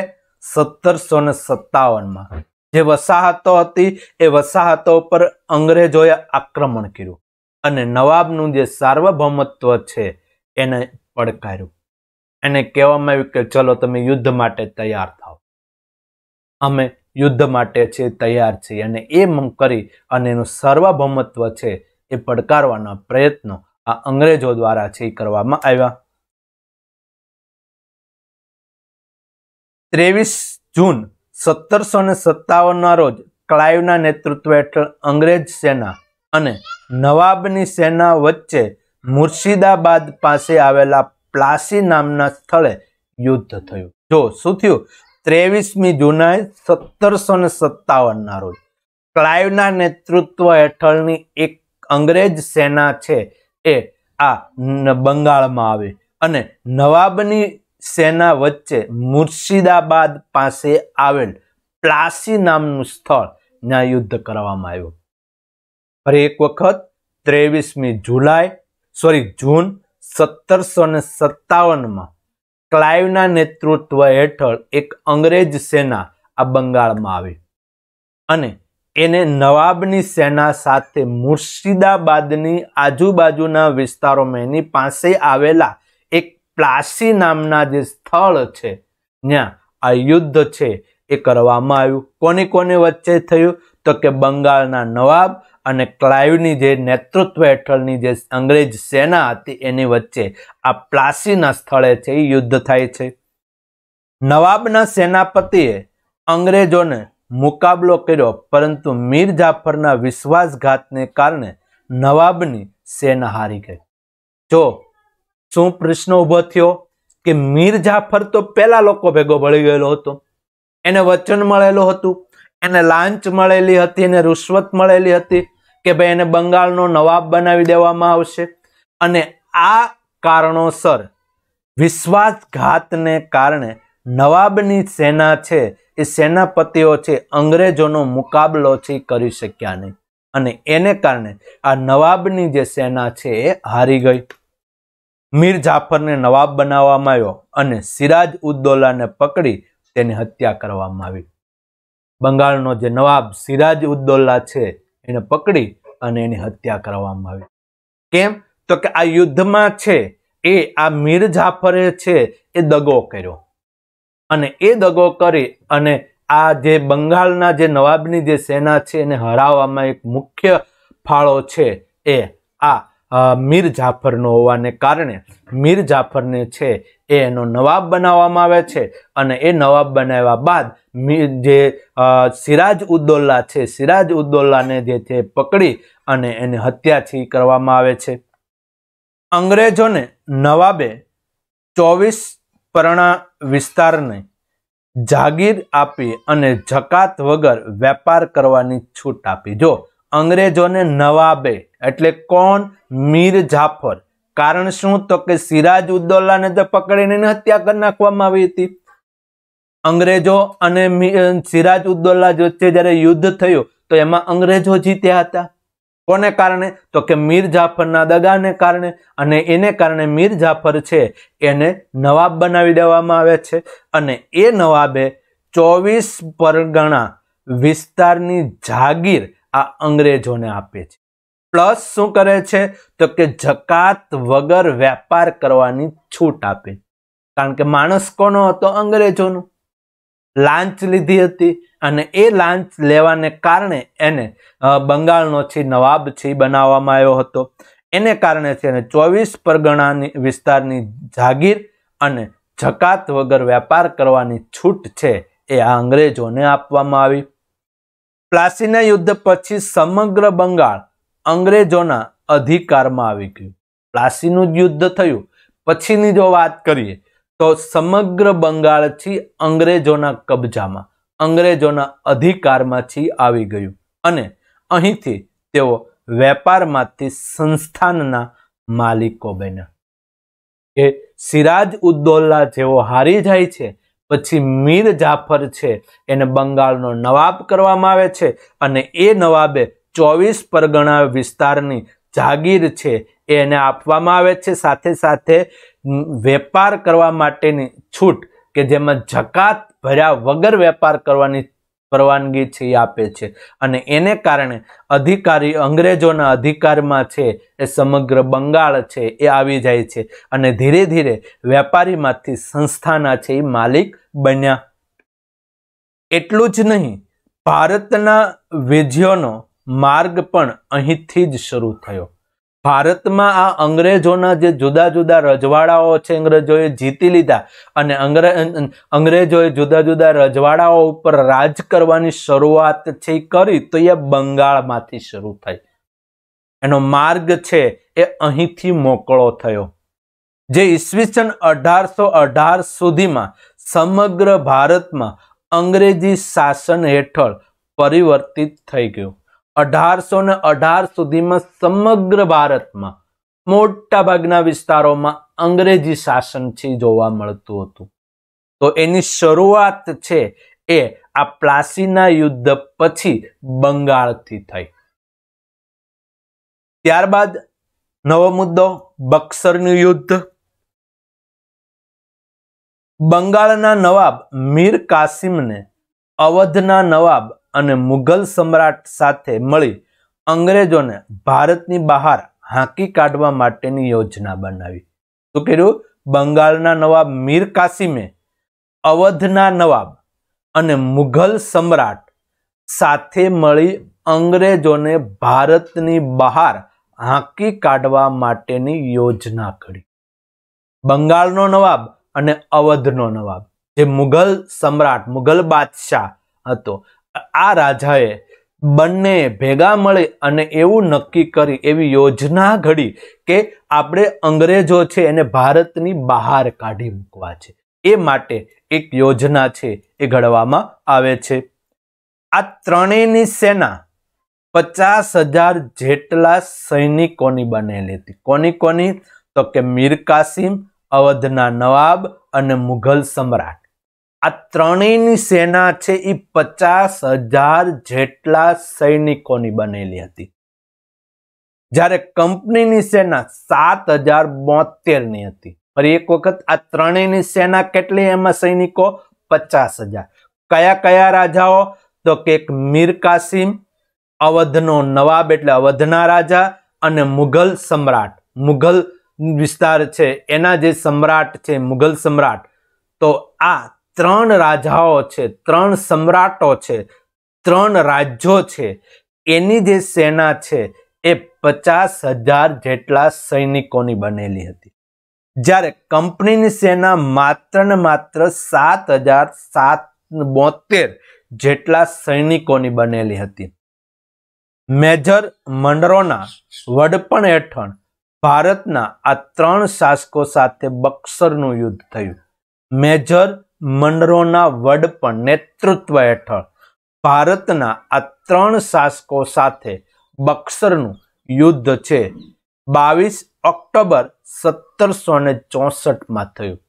[SPEAKER 1] સત્તરસો ને સત્તાવનમાં જે વસાહતો હતી એ વસાહતો પર અંગ્રેજોએ આક્રમણ કર્યું અને નવાબનું જે સાર્વભૌમત્વ છે એને પડકાર્યું એને કહેવામાં આવ્યું કે ચલો તમે યુદ્ધ માટે તૈયાર થાઓ અમે યુદ્ધ માટે છે તૈયાર છીએ અને એ કરી અને એનું સર્વભૌમત્વ છે એ પડકારવાના પ્રયત્નો આ અંગ્રેજો દ્વારા છે કરવામાં આવ્યા ત્રેવીસ જૂન સત્તરસો ને સત્તાવનના રોજ ક્લાઇવના નેતૃત્વ હેઠળ અંગ્રેજ સેના અને નવાબની સેના વચ્ચે મુર્શિદાબાદ પાસે આવેલા પ્લાસી નામના સ્થળે યુદ્ધ થયું જો શું થયું ત્રેવીસમી જૂનાએ સત્તરસો ને સત્તાવનના રોજ ક્લાઇવના નેતૃત્વ હેઠળની એક અંગ્રેજ સેના છે એ આ બંગાળમાં આવે અને નવાબની સેના વચ્ચે મુર્શિદાબાદ પાસે આવેલ પ્લાસી નામનું સ્થળ ત્યાં યુદ્ધ કરવામાં આવ્યું ફરી એક વખત ત્રેવીસમી જુલાઈ સોરી જૂન સત્તરસો ને સત્તાવનમાં ક્લાઇવના નેતૃત્વ હેઠળ એક અંગ્રેજ સેના આ બંગાળમાં આવી અને એને નવાબની સેના સાથે મુર્શિદાબાદની આજુબાજુના વિસ્તારોમાં એની પાસે આવેલા એક પ્લાસી નામના જે સ્થળ છે ત્યાં આ યુદ્ધ છે એ કરવામાં આવ્યું કોની કોની વચ્ચે થયું તો કે બંગાળના નવાબ અને ક્લાઇવની જે નેતૃત્વ હેઠળની જે અંગ્રેજ સેના હતી એની વચ્ચે આ પ્લાસીના સ્થળે છે એ યુદ્ધ થાય છે નવાબના સેનાપતિએ અંગ્રેજોને મુકાબલો કર્યો પરંતુ મીર જાફરના વિશ્વાસઘાતને કારણે નવાબની સેના હારી ગઈ જો શું પ્રશ્ન ઊભો થયો કે મીર જાફર તો પહેલા લોકો ભેગો ભળી ગયેલો હતો એને વચન મળેલું હતું એને લાંચ મળેલી હતી એને રુશ્વત મળેલી હતી કે ભાઈ એને બંગાળનો નવાબ બનાવી દેવામાં આવશે અને આ કારણોસર વિશ્વાસઘાતને કારણે નવાબની સેના છે એ સેનાપતિઓ છે અંગ્રેજોનો મુકાબલો છે કરી શક્યા નહીં અને એને કારણે આ નવાબની જે સેના છે એ હારી ગઈ મીર જાફરને નવાબ બનાવવામાં આવ્યો અને સિરાજ ઉદ્દોલાને પકડી તેની હત્યા કરવામાં આવી બંગાળનો જે નવાબ સિરાજ ઉદ્દોલા છે એને પકડી અને એની હત્યા કરવામાં આવી કેમ તો કે આ યુદ્ધમાં છે એ આ મીર જાફરે છે એ દગો કર્યો અને એ દગો કરી અને આ જે બંગાળના જે નવાબની જે સેના છે એને હરાવવામાં એક મુખ્ય ફાળો છે એ આ મીર જાફરનો હોવાને કારણે મીર જાફરને છે એ એનો નવાબ બનાવવામાં આવે છે અને એ નવાબ બનાવ્યા બાદ જે સિરાજ ઉદ્દોલ્લા છે સિરાજ ઉદ્દોલ્લાને જે છે પકડી અને એની હત્યાથી કરવામાં આવે છે અંગ્રેજોને નવાબે ચોવીસ પરણા વિસ્તારને જાગીર આપી અને જકાત વગર વેપાર કરવાની છૂટ આપી જો અંગ્રેજોને નવાબે એટલે કોણ મીર જાફર કારણ શું તો કે સિરાજ ઉદ્દૌલાને તો પકડીને હત્યા કરી નાખવામાં આવી હતી અંગ્રેજો અને સિરાજ ઉદ્દૌલા વચ્ચે જ્યારે યુદ્ધ થયું તો એમાં અંગ્રેજો જીત્યા હતા કોને કારણે તો કે મીર જાફરના દગાને કારણે અને એને કારણે મીર જાફર છે એને નવાબ બનાવી દેવામાં આવે છે અને એ નવાબે ચોવીસ પરગણા વિસ્તારની જાગીર આ અંગ્રેજોને આપે છે પ્લસ શું કરે છે તો કે જકાત વગર વેપાર કરવાની છૂટ આપે કારણ કે માણસ કોનો હતો અંગ્રેજોનો લાંચ લીધી હતી અને એ લાંચ લેવાને કારણે એને બંગાળનો છે નવાબ છે બનાવવામાં આવ્યો હતો એને કારણે છે એને ચોવીસ પરગણાની વિસ્તારની જાગીર અને જકાત વગર વેપાર કરવાની છૂટ છે એ આ અંગ્રેજોને આપવામાં આવી પ્લાસીના યુદ્ધ પછી સમગ્ર બંગાળ અંગ્રેજોના અધિકારમાં આવી ગયું પ્લાસીનું યુદ્ધ થયું પછીની જો વાત કરીએ તો સમગ્ર બંગાળથી અંગ્રેજોના કબજામાં અંગ્રેજોના અધિકારમાંથી આવી ગયું અને અહીંથી તેઓ વેપારમાંથી સંસ્થાનના માલિકો બન્યા કે સિરાજ ઉદ્દોલ્લા જેવો હારી જાય છે પછી મીર જાફર છે એને બંગાળનો નવાબ કરવામાં આવે છે અને એ નવાબે ચોવીસ પરગણા વિસ્તારની જાગીર છે એને આપવામાં આવે છે સાથે સાથે વેપાર કરવા માટેની છૂટ કે જેમાં જકાત ભર્યા વગર વેપાર કરવાની પરવાનગી છે એ આપે છે અને એને કારણે અધિકારી અંગ્રેજોના અધિકારમાં છે એ સમગ્ર બંગાળ છે એ આવી જાય છે અને ધીરે ધીરે વેપારીમાંથી સંસ્થાના છે એ માલિક બન્યા એટલું જ નહીં ભારતના વિજયોનો માર્ગ પણ અહીંથી જ શરૂ થયો ભારતમાં આ અંગ્રેજોના જે જુદા જુદા રજવાડાઓ છે અંગ્રેજોએ જીતી લીધા અને અંગ્રેજોએ જુદા જુદા રજવાડાઓ ઉપર રાજ કરવાની શરૂઆત છે કરી તો એ બંગાળમાંથી શરૂ થઈ એનો માર્ગ છે એ અહીંથી મોકળો થયો જે ઈસવીસન અઢારસો અઢાર સુધીમાં સમગ્ર ભારતમાં અંગ્રેજી શાસન હેઠળ પરિવર્તિત થઈ ગયું અઢારસો ને અઢાર સુધીમાં સમગ્ર ભારતમાં મોટા ભાગના વિસ્તારોમાં અંગ્રેજી શાસન છે જોવા મળતું હતું તો એની શરૂઆત છે એ આ પ્લાસીના યુદ્ધ પછી બંગાળથી થઈ ત્યારબાદ નવો મુદ્દો બક્સરનું યુદ્ધ બંગાળના નવાબ મીર કાસિમને અવધના નવાબ અને મુઘલ સમ્રાટ સાથે મળી અંગ્રેજોને ભારતની બહાર હાંકી કાઢવા માટેની યોજના બનાવી શું કર્યું બંગાળના નવાબ મીર કાસિમે અવધના નવાબ અને મુઘલ સમ્રાટ સાથે મળી અંગ્રેજોને ભારતની બહાર હાંકી કાઢવા માટેની યોજના કરી બંગાળનો નવાબ અને અવધનો નવાબ જે મુઘલ સમ્રાટ મુઘલ બાદશાહ હતો આ રાજાએ બંને ભેગા મળી અને એવું નક્કી કરી એવી યોજના ઘડી કે આપણે અંગ્રેજો છે એને ભારતની બહાર કાઢી મૂકવા છે એ માટે એક યોજના છે એ ઘડવામાં આવે છે આ ત્રણેયની સેના પચાસ હજાર જેટલા સૈનિકોની બનેલી હતી કોની કોની તો કે મીર કાસિમ અવધના નવાબ અને મુઘલ સમ્રાટ આ ત્રણેયની સેના છે એ પચાસ હજાર જેટલા સૈનિકોની બનેલી હતી જ્યારે કંપનીની સેના સાત હજાર બોતેરની હતી ફરી એક વખત આ ત્રણેયની સેના કેટલી એમાં સૈનિકો પચાસ હજાર કયા કયા રાજાઓ તો કે એક મીર કાસિમ અવધનો નવાબ એટલે અવધના રાજા અને મુઘલ સમ્રાટ મુઘલ વિસ્તાર છે એના જે સમ્રાટ છે મુઘલ સમ્રાટ તો આ ત્રણ રાજાઓ છે ત્રણ સમ્રાટો છે ત્રણ રાજ્યો છે એની જે સેના છે એ પચાસ હજાર જેટલા સૈનિકોની બનેલી હતી જ્યારે કંપનીની સેના માત્ર ને માત્ર સાત હજાર સાત બોતેર જેટલા સૈનિકોની બનેલી હતી મેજર મંડરોના વડપણ હેઠળ ભારતના આ ત્રણ શાસકો સાથે બક્સરનું યુદ્ધ થયું મેજર મનરોના વડપણ નેતૃત્વ હેઠળ ભારતના આ ત્રણ શાસકો સાથે બક્સરનું યુદ્ધ છે બાવીસ ઓક્ટોબર સત્તરસો ને ચોસઠમાં થયું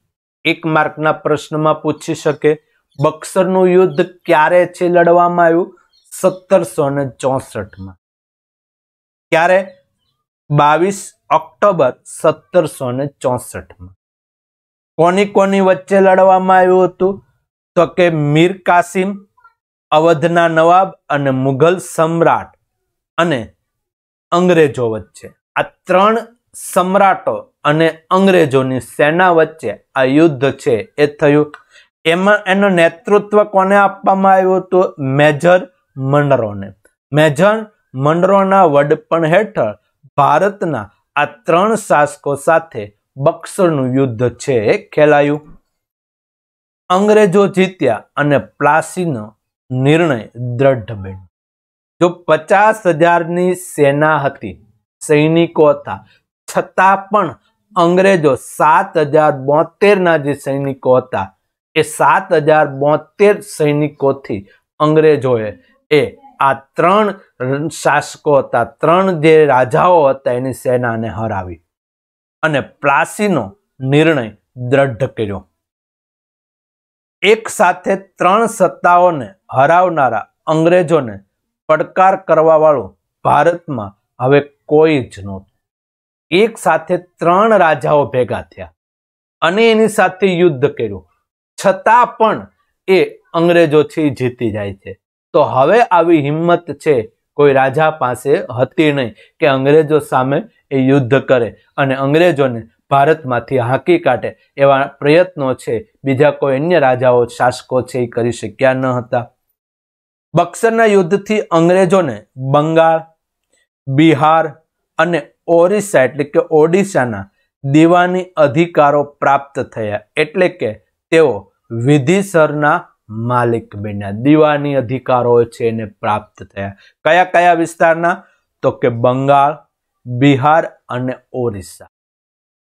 [SPEAKER 1] એક માર્કના પ્રશ્નમાં પૂછી શકે બક્સરનું યુદ્ધ ક્યારે છે લડવામાં આવ્યું સત્તરસો ને ચોસઠમાં ક્યારે બાવીસ ઓક્ટોબર સત્તરસો ને ચોસઠમાં કોની કોની વચ્ચે લડવામાં આવ્યું હતું તો કે મીર કાસિમ અવધના નવાબ અને મુઘલ સમ્રાટ અને અંગ્રેજો વચ્ચે આ ત્રણ સમ્રાટો અને અંગ્રેજોની સેના વચ્ચે આ યુદ્ધ છે એ થયું એમાં એનું નેતૃત્વ કોને આપવામાં આવ્યું હતું મેજર મંડરોને મેજર મંડરોના વડપણ હેઠળ ભારતના આ ત્રણ શાસકો સાથે બક્સરનું યુદ્ધ છે એ ખેલાયું અંગ્રેજો જીત્યા અને પ્લાસીનો નિર્ણય દ્રઢ બન્યો જો પચાસ હજારની સેના હતી સૈનિકો હતા છતાં પણ અંગ્રેજો સાત હજાર બોતેરના જે સૈનિકો હતા એ સાત હજાર બોતેર સૈનિકોથી અંગ્રેજોએ એ આ ત્રણ શાસકો હતા ત્રણ જે રાજાઓ હતા એની સેનાને હરાવી અને પ્લાસીનો નિર્ણય દ્રઢ કર્યો એક સાથે ત્રણ સત્તાઓને હરાવનારા અંગ્રેજોને પડકાર કરવાવાળો ભારતમાં હવે કોઈ જ નહોતું એક સાથે ત્રણ રાજાઓ ભેગા થયા અને એની સાથે યુદ્ધ કર્યું છતાં પણ એ અંગ્રેજોથી જીતી જાય છે તો હવે આવી હિંમત છે કોઈ રાજા પાસે હતી નહીં કે અંગ્રેજો સામે એ યુદ્ધ કરે અને અંગ્રેજોને ભારતમાંથી હાંકી કાઢે એવા પ્રયત્નો છે બીજા કોઈ અન્ય રાજાઓ શાસકો છે એ કરી શક્યા ન હતા બક્સરના યુદ્ધથી અંગ્રેજોને બંગાળ બિહાર અને ઓરિસ્સા એટલે કે ઓડિશાના દીવાની અધિકારો પ્રાપ્ત થયા એટલે કે તેઓ વિધિસરના માલિક બન્યા દીવાની અધિકારો છે એને પ્રાપ્ત થયા કયા કયા વિસ્તારના તો કે બંગાળ બિહાર અને ઓરિસ્સા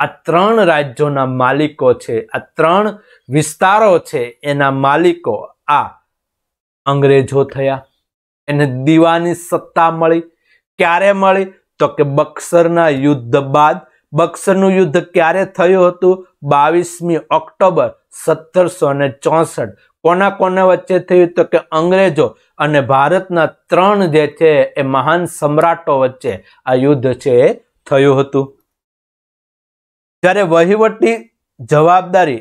[SPEAKER 1] આ ત્રણ રાજ્યોના માલિકો છે આ ત્રણ વિસ્તારો છે એના માલિકો આ અંગ્રેજો થયા એને દીવાની સત્તા મળી ક્યારે મળી તો કે બક્સરના યુદ્ધ બાદ બક્સરનું યુદ્ધ ક્યારે થયું હતું બાવીસમી ઓક્ટોબર સત્તરસો ને ચોસઠ કોના કોના વચ્ચે થયું તો કે અંગ્રેજો અને ભારતના ત્રણ જે છે એ મહાન સમ્રાટો વચ્ચે આ યુદ્ધ છે એ થયું હતું જ્યારે વહીવટી જવાબદારી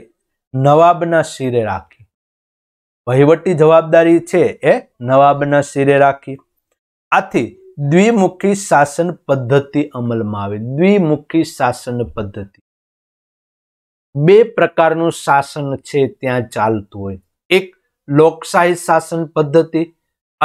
[SPEAKER 1] નવાબના શિરે રાખી વહીવટી જવાબદારી છે એ નવાબના શિરે રાખી આથી દ્વિમુખી શાસન પદ્ધતિ અમલમાં આવી દ્વિમુખી શાસન પદ્ધતિ બે પ્રકારનું શાસન છે ત્યાં ચાલતું હોય લોકશાહી શાસન પદ્ધતિ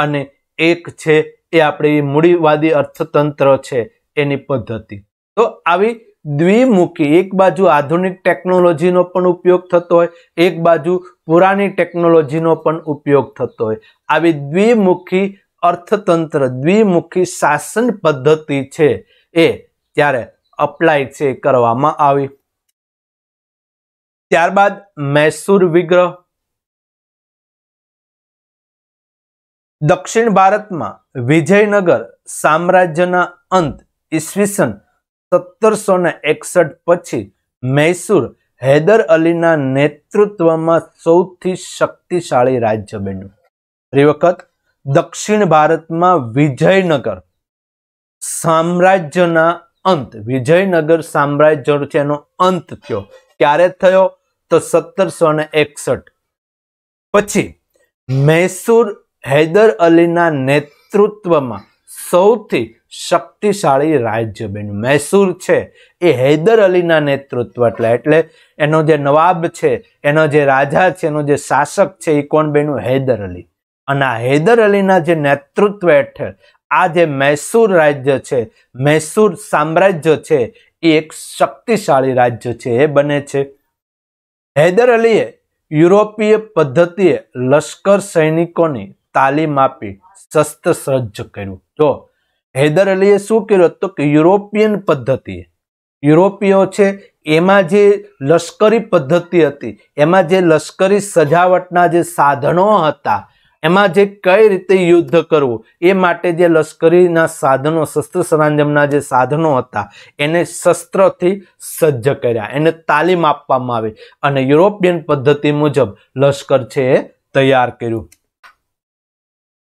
[SPEAKER 1] અને એક છે એ આપણી મૂડીવાદી અર્થતંત્ર છે એની પદ્ધતિ તો આવી દ્વિમુખી એક બાજુ આધુનિક ટેકનોલોજીનો પણ ઉપયોગ થતો હોય એક બાજુ પુરાની ટેકનોલોજીનો પણ ઉપયોગ થતો હોય આવી દ્વિમુખી અર્થતંત્ર દ્વિમુખી શાસન પદ્ધતિ છે એ ત્યારે અપ્લાય છે કરવામાં આવી ત્યારબાદ મૈસૂર વિગ્રહ દક્ષિણ ભારતમાં વિજયનગર સામ્રાજ્યના અંત ઈસવીસન સત્તરસો ને એકસઠ પછી મૈસૂર હૈદર અલીના નેતૃત્વમાં સૌથી શક્તિશાળી રાજ્ય બન્યું એ વખત દક્ષિણ ભારતમાં વિજયનગર સામ્રાજ્યના અંત વિજયનગર સામ્રાજ્ય એનો અંત થયો ક્યારે થયો તો સત્તરસો ને એકસઠ પછી મૈસૂર હૈદર અલીના નેતૃત્વમાં સૌથી શક્તિશાળી રાજ્ય બેન મૈસૂર છે એ હૈદર અલીના નેતૃત્વ એટલે એટલે એનો જે નવાબ છે એનો જે રાજા છે એનો જે શાસક છે એ કોણ બેનું હૈદર અલી અને આ હૈદર અલીના જે નેતૃત્વ હેઠળ આ જે મૈસૂર રાજ્ય છે મૈસૂર સામ્રાજ્ય છે એ એક શક્તિશાળી રાજ્ય છે એ બને છે હૈદર અલીએ યુરોપીય પદ્ધતિએ લશ્કર સૈનિકોની તાલીમ આપી શસ્ત્ર સજ્જ કર્યું જો હૈદર અલીએ શું કર્યું તો કે યુરોપિયન પદ્ધતિ યુરોપીઓ છે એમાં જે લશ્કરી પદ્ધતિ હતી એમાં જે લશ્કરી સજાવટના જે સાધનો હતા એમાં જે કઈ રીતે યુદ્ધ કરવું એ માટે જે લશ્કરીના સાધનો શસ્ત્ર સરંજામના જે સાધનો હતા એને શસ્ત્રથી સજ્જ કર્યા એને તાલીમ આપવામાં આવી અને યુરોપિયન પદ્ધતિ મુજબ લશ્કર છે એ તૈયાર કર્યું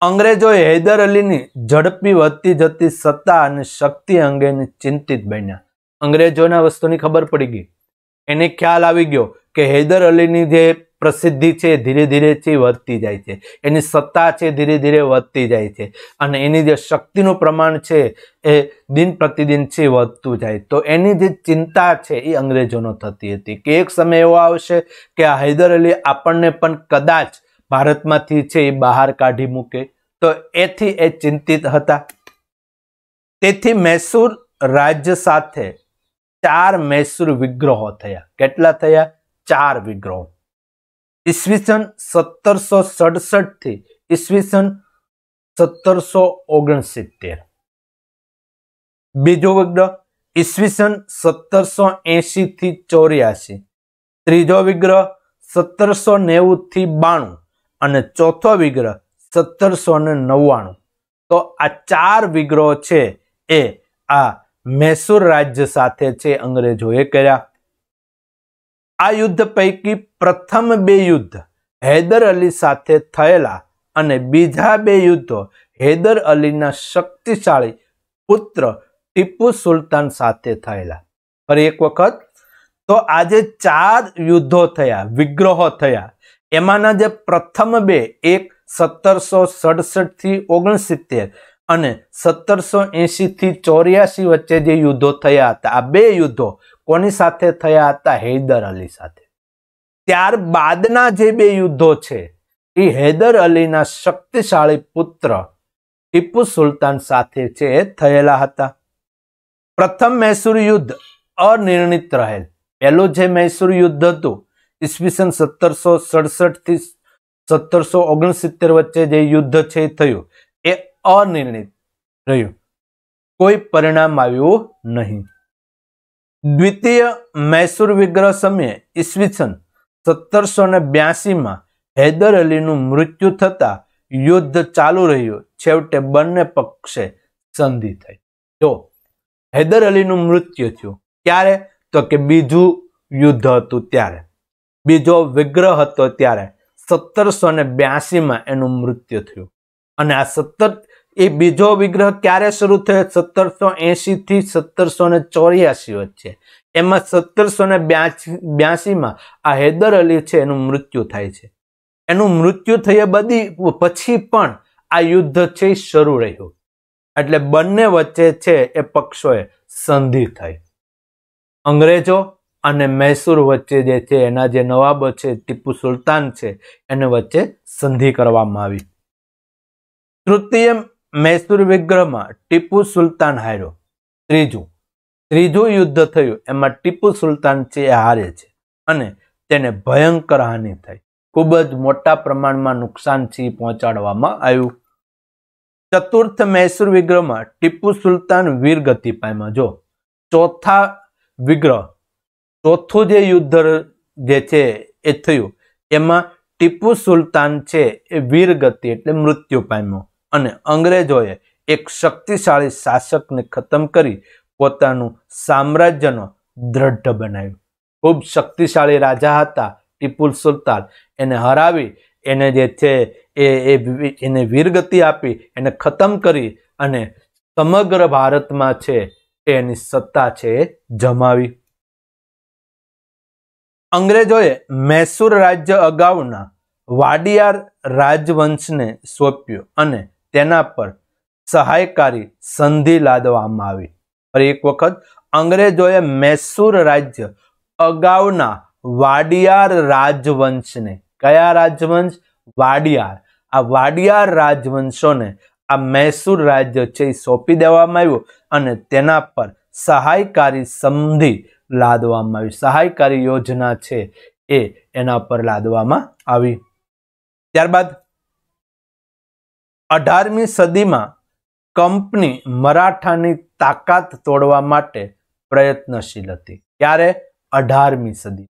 [SPEAKER 1] અંગ્રેજોએ હૈદર અલીની ઝડપી વધતી જતી સત્તા અને શક્તિ અંગેની ચિંતિત બન્યા અંગ્રેજોના વસ્તુની ખબર પડી ગઈ એને ખ્યાલ આવી ગયો કે હૈદર અલીની જે પ્રસિદ્ધિ છે ધીરે ધીરે વધતી જાય છે એની સત્તા છે ધીરે ધીરે વધતી જાય છે અને એની જે શક્તિનું પ્રમાણ છે એ દિન પ્રતિદિન છે વધતું જાય તો એની જે ચિંતા છે એ અંગ્રેજોનો થતી હતી કે એક સમય એવો આવશે કે આ હૈદર અલી આપણને પણ કદાચ ભારતમાંથી છે એ બહાર કાઢી મૂકે તો એથી એ ચિંતિત હતા તેથી મૈસૂર રાજ્ય સાથે ચાર મૈસૂર વિગ્રહો થયા કેટલા થયા ચાર વિગ્રહો ઈસવીસન સત્તરસો સડસઠથી ઈસવીસન સત્તરસો ઓગણસિત્તેર બીજો વિગ્રહ ઈસવીસન સત્તરસો એંશીથી ચોર્યાસી ત્રીજો વિગ્રહ સત્તરસો નેવુંથી બાણું અને ચોથો વિગ્રહ સત્તરસો ને નવ્વાણું તો આ ચાર વિગ્રહો છે એ આ મૈસૂર રાજ્ય સાથે છે અંગ્રેજોએ કર્યા આ યુદ્ધ પૈકી પ્રથમ બે યુદ્ધ હૈદર અલી સાથે થયેલા અને બીજા બે યુદ્ધો હૈદર અલીના શક્તિશાળી પુત્ર ટીપુ સુલતાન સાથે થયેલા ફરી એક વખત તો આજે ચાર યુદ્ધો થયા વિગ્રહો થયા એમાંના જે પ્રથમ બે એક સત્તરસો સડસઠથી ઓગણસિત્તેર અને સત્તરસો એંશીથી ચોર્યાસી વચ્ચે જે યુદ્ધો થયા હતા આ બે યુદ્ધો કોની સાથે થયા હતા હૈદર અલી સાથે ત્યારબાદના જે બે યુદ્ધો છે એ હૈદર અલીના શક્તિશાળી પુત્ર ટીપુ સુલતાન સાથે છે એ થયેલા હતા પ્રથમ મૈસુર યુદ્ધ અનિર્ણિત રહેલ પહેલું જે મૈસૂર યુદ્ધ હતું ઈસવીસન સત્તરસો સડસઠથી સત્તરસો ઓગણસિત્તેર વચ્ચે જે યુદ્ધ છે થયું એ અનિર્ણિત રહ્યું કોઈ પરિણામ આવ્યું નહીં દ્વિતીય મૈસુર વિગ્રહ સમયે ઈસવીસન સત્તરસો ને બ્યાસીમાં હૈદર અલીનું મૃત્યુ થતાં યુદ્ધ ચાલુ રહ્યું છેવટે બંને પક્ષે સંધિ થઈ તો હૈદર અલીનું મૃત્યુ થયું ક્યારે તો કે બીજું યુદ્ધ હતું ત્યારે બીજો વિગ્રહ હતો ત્યારે સત્તરસો ને બ્યાસીમાં એનું મૃત્યુ થયું અને આ સત્તર એ બીજો વિગ્રહ ક્યારે શરૂ થયો સત્તરસો એંશીથી સત્તરસો ને ચોર્યાસી વચ્ચે એમાં સત્તરસો ને બ્યાસીમાં આ હૈદર અલી છે એનું મૃત્યુ થાય છે એનું મૃત્યુ થયે બધી પછી પણ આ યુદ્ધ છે શરૂ રહ્યું એટલે બંને વચ્ચે છે એ પક્ષોએ સંધિ થઈ અંગ્રેજો અને મૈસૂર વચ્ચે જે છે એના જે નવાબો છે ટીપુ સુલતાન છે એને વચ્ચે સંધિ કરવામાં આવી તૃતીય મૈસૂર વિગ્રહમાં ટીપુ સુલતાન હાર્યો ત્રીજું ત્રીજું યુદ્ધ થયું એમાં ટીપુ સુલતાન છે એ હારે છે અને તેને ભયંકર હાનિ થઈ ખૂબ જ મોટા પ્રમાણમાં નુકસાન છે પહોંચાડવામાં આવ્યું ચતુર્થ મૈસૂર વિગ્રહમાં ટીપુ સુલતાન વીરગતિ પામ્યા જો ચોથા વિગ્રહ ચોથું જે યુદ્ધ જે છે એ થયું એમાં ટીપુ સુલતાન છે એ વીરગતિ એટલે મૃત્યુ પામ્યો અને અંગ્રેજોએ એક શક્તિશાળી શાસકને ખતમ કરી પોતાનું સામ્રાજ્યનો દ્રઢ બનાવ્યું ખૂબ શક્તિશાળી રાજા હતા ટીપુ સુલતાન એને હરાવી એને જે છે એ એને વીરગતિ આપી એને ખતમ કરી અને સમગ્ર ભારતમાં છે એની સત્તા છે જમાવી અંગ્રેજોએ મૈસૂર રાજ્ય અગાઉના વાડિયાર રાજવંશને સોંપ્યું અને તેના પર સહાયકારી સંધિ લાદવામાં આવી ફરી એક વખત અંગ્રેજોએ મૈસૂર રાજ્ય અગાઉના વાડિયાર રાજવંશને કયા રાજવંશ વાડિયાર આ વાડિયાર રાજવંશોને આ મૈસૂર રાજ્ય છે એ સોંપી દેવામાં આવ્યું અને તેના પર સહાયકારી સંધિ લાદવામાં આવી સહાયકારી યોજના છે એ એના પર લાદવામાં આવી ત્યારબાદ અઢારમી સદીમાં કંપની મરાઠાની તાકાત તોડવા માટે પ્રયત્નશીલ હતી ત્યારે અઢારમી સદી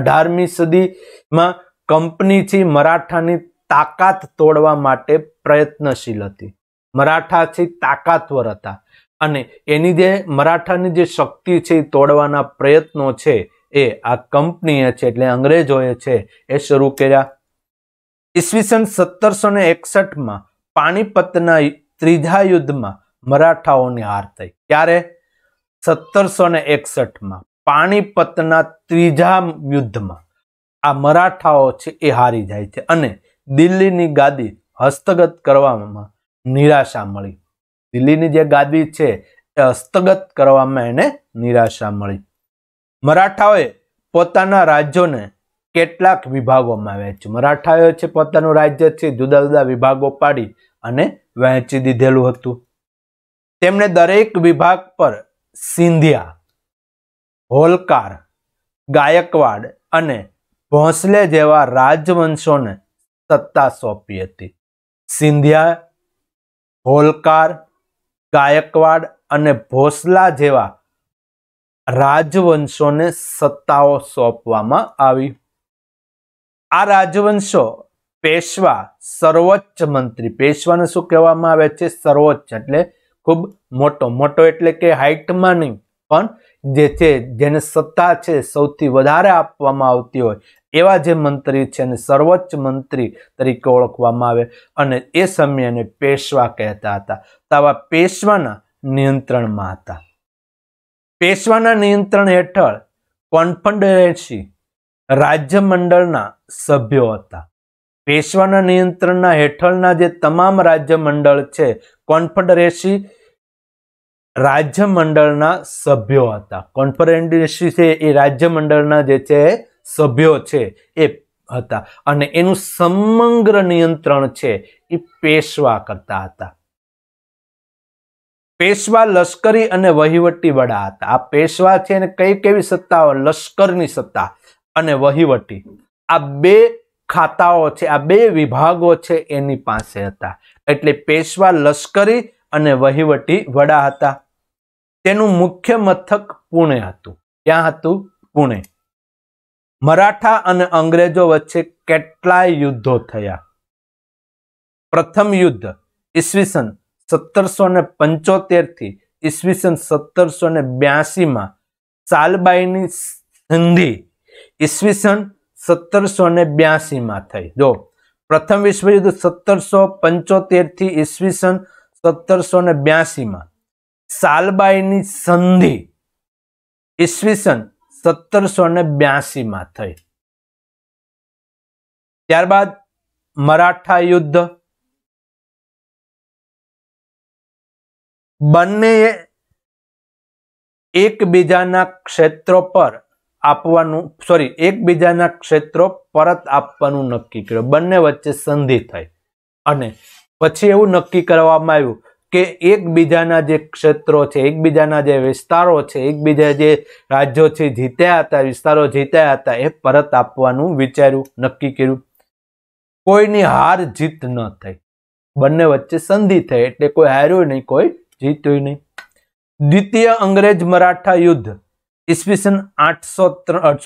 [SPEAKER 1] અઢારમી સદીમાં કંપની છે મરાઠાની તાકાત તોડવા માટે પ્રયત્નશીલ હતી મરાઠાથી છે તાકાતવર હતા અને એની જે મરાઠાની જે શક્તિ છે એ તોડવાના પ્રયત્નો છે એ આ કંપનીએ છે એટલે અંગ્રેજોએ છે એ શરૂ કર્યા ઈસવીસન સત્તરસો ને એકસઠમાં પાણીપતના ત્રીજા યુદ્ધમાં મરાઠાઓની હાર થઈ ક્યારે સત્તરસો ને એકસઠમાં પાણીપતના ત્રીજા યુદ્ધમાં આ મરાઠાઓ છે એ હારી જાય છે અને દિલ્હીની ગાદી હસ્તગત કરવામાં નિરાશા મળી દિલ્હીની જે ગાદી છે એ હસ્તગત કરવામાં એને નિરાશા મળી મરાઠાઓએ પોતાના રાજ્યોને કેટલાક વિભાગોમાં વહેંચ્યું મરાઠાઓ છે પોતાનું રાજ્ય છે જુદા જુદા વિભાગો પાડી અને વહેંચી દીધેલું હતું તેમણે દરેક વિભાગ પર સિંધિયા હોલકાર ગાયકવાડ અને ભોંસલે જેવા રાજવંશોને સત્તા સોંપી હતી સિંધિયા હોલકાર ગાયકવાડ અને ભોસલા જેવા રાજવંશોને સત્તાઓ સોંપવામાં આવી આ રાજવંશો પેશવા સર્વોચ્ચ મંત્રી પેશવાને શું કહેવામાં આવે છે સર્વોચ્ચ એટલે ખૂબ મોટો મોટો એટલે કે હાઇટમાં નહીં પણ જે છે જેને સત્તા છે સૌથી વધારે આપવામાં આવતી હોય એવા જે મંત્રી છે એને સર્વોચ્ચ મંત્રી તરીકે ઓળખવામાં આવે અને એ સમયે એને પેશવા કહેતા હતા તાવા પેશવાના નિયંત્રણમાં હતા પેશવાના નિયંત્રણ હેઠળ રાજ્ય મંડળના સભ્યો હતા પેશવાના નિયંત્રણના હેઠળના જે તમામ રાજ્ય મંડળ છે રાજ્ય મંડળના સભ્યો હતા કોન્ફેડરેસી છે એ રાજ્ય મંડળના જે છે સભ્યો છે એ હતા અને એનું સમગ્ર નિયંત્રણ છે એ પેશવા કરતા હતા પેશવા લશ્કરી અને વહીવટી વડા હતા આ પેશવા છે અને કઈ કેવી સત્તાઓ લશ્કરની સત્તા અને વહીવટી આ બે ખાતાઓ છે આ બે વિભાગો છે એની પાસે હતા એટલે પેશવા લશ્કરી અને વહીવટી વડા હતા તેનું મુખ્ય મથક પુણે હતું ક્યાં હતું પુણે મરાઠા અને અંગ્રેજો વચ્ચે કેટલાય યુદ્ધો થયા પ્રથમ યુદ્ધ ઈસવીસન સત્તરસો ને પંચોતેરથી ઈસવીસન સત્તરસો ને બ્યાસીમાં સાલબાઈની સંધિ ઈસવીસન સત્તરસો ને બ્યાસીમાં થઈ જો પ્રથમ વિશ્વયુદ્ધ સત્તરસો પંચોતેરથી ઈસવીસન સત્તરસો ને બ્યાસીમાં સાલબાઈની સંધિ ઈસવીસન સત્તરસો ને બ્યાસીમાં થઈ ત્યારબાદ મરાઠા યુદ્ધ બંને એકબીજાના ક્ષેત્રો પર આપવાનું સોરી એકબીજાના ક્ષેત્રો પરત આપવાનું નક્કી કર્યું બંને વચ્ચે સંધિ થઈ અને પછી એવું નક્કી કરવામાં આવ્યું કે એકબીજાના જે ક્ષેત્રો છે એકબીજાના જે વિસ્તારો છે એકબીજા જે રાજ્યો છે જીત્યા હતા વિસ્તારો જીત્યા હતા એ પરત આપવાનું વિચાર્યું નક્કી કર્યું કોઈની હાર જીત ન થઈ બંને વચ્ચે સંધિ થઈ એટલે કોઈ હાર્યું નહીં કોઈ જીત્યું નહીં દ્વિતીય અંગ્રેજ મરાઠા યુદ્ધ ઈસવીસન આઠસો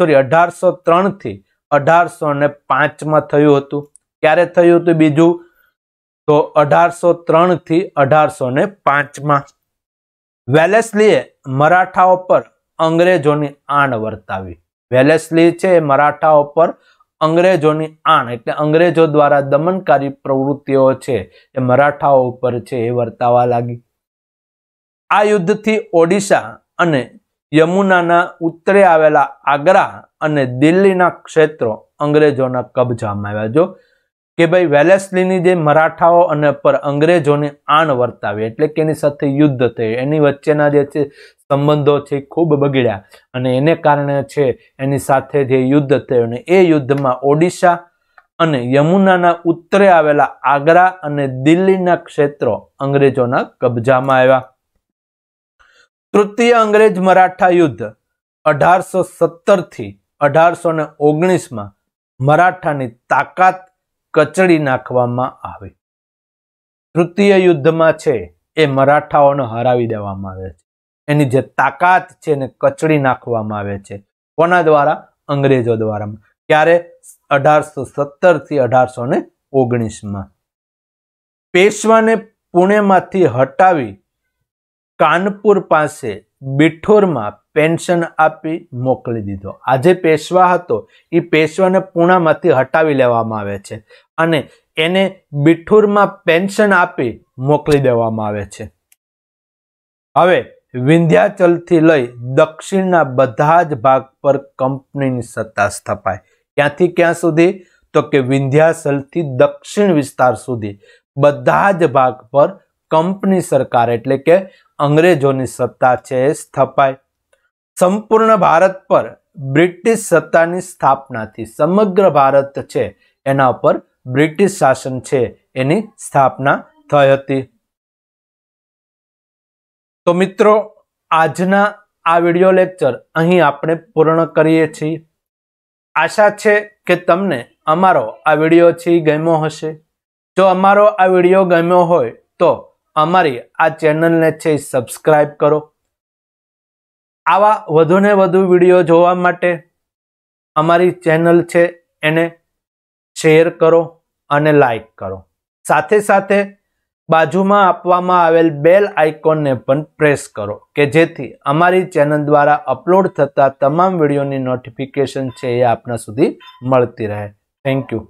[SPEAKER 1] સોરી અઢારસો ત્રણથી અઢારસો ને પાંચમાં થયું હતું ક્યારે થયું હતું બીજું તો અઢારસો ત્રણથી અઢારસો ને પાંચમાં વેલેસલીએ મરાઠાઓ પર અંગ્રેજોની આણ વર્તાવી વેલેસલી છે એ મરાઠાઓ પર અંગ્રેજોની આણ એટલે અંગ્રેજો દ્વારા દમનકારી પ્રવૃત્તિઓ છે એ મરાઠાઓ ઉપર છે એ વર્તાવા લાગી આ યુદ્ધથી ઓડિશા અને યમુનાના ઉત્તરે આવેલા આગ્રા અને દિલ્હીના ક્ષેત્રો અંગ્રેજોના કબજામાં આવ્યા જો કે ભાઈ વેલેસલીની જે મરાઠાઓ અને પર અંગ્રેજોને આણ વર્તાવી એટલે કે એની સાથે યુદ્ધ થઈ એની વચ્ચેના જે છે સંબંધો છે ખૂબ બગડ્યા અને એને કારણે છે એની સાથે જે યુદ્ધ થયું અને એ યુદ્ધમાં ઓડિશા અને યમુનાના ઉત્તરે આવેલા આગ્રા અને દિલ્હીના ક્ષેત્રો અંગ્રેજોના કબજામાં આવ્યા તૃતીય અંગ્રેજ મરાઠા યુદ્ધ અઢારસો સત્તરથી અઢારસો ને ઓગણીસમાં મરાઠાની તાકાત કચડી નાખવામાં આવે તૃતીય યુદ્ધમાં છે એ મરાઠાઓને હરાવી દેવામાં આવે છે એની જે તાકાત છે એને કચડી નાખવામાં આવે છે કોના દ્વારા અંગ્રેજો દ્વારા ક્યારે અઢારસો સત્તરથી અઢારસો ને ઓગણીસમાં પેશવાને પુણેમાંથી હટાવી કાનપુર પાસે બિઠોરમાં પેન્શન આપી મોકલી દીધો આજે પેશવા હતો એ પેશવાને પૂણામાંથી હટાવી લેવામાં આવે છે અને એને બિઠુરમાં પેન્શન આપી મોકલી દેવામાં આવે છે હવે વિંધ્યાચલથી લઈ દક્ષિણના બધા જ ભાગ પર કંપનીની સત્તા સ્થપાય ક્યાંથી ક્યાં સુધી તો કે વિંધ્યાચલથી દક્ષિણ વિસ્તાર સુધી બધા જ ભાગ પર કંપની સરકાર એટલે કે અંગ્રેજોની સત્તા છે સ્થપાય સંપૂર્ણ ભારત પર બ્રિટિશ સત્તાની સ્થાપનાથી સમગ્ર ભારત છે એના ઉપર બ્રિટિશ શાસન છે એની સ્થાપના થઈ હતી તો મિત્રો આજના આ વિડિયો લેક્ચર અહીં આપણે પૂર્ણ કરીએ છીએ આશા છે કે તમને અમારો આ વિડીયો છે ગમ્યો હશે જો અમારો આ વિડીયો ગમ્યો હોય તો અમારી આ ચેનલને છે સબસ્ક્રાઈબ કરો આવા વધુને વધુ વિડીયો જોવા માટે અમારી ચેનલ છે એને શેર કરો અને લાઈક કરો સાથે સાથે બાજુમાં આપવામાં આવેલ બેલ આઇકોનને પણ પ્રેસ કરો કે જેથી અમારી ચેનલ દ્વારા અપલોડ થતા તમામ વિડીયોની નોટિફિકેશન છે એ આપના સુધી મળતી રહે થેન્ક યુ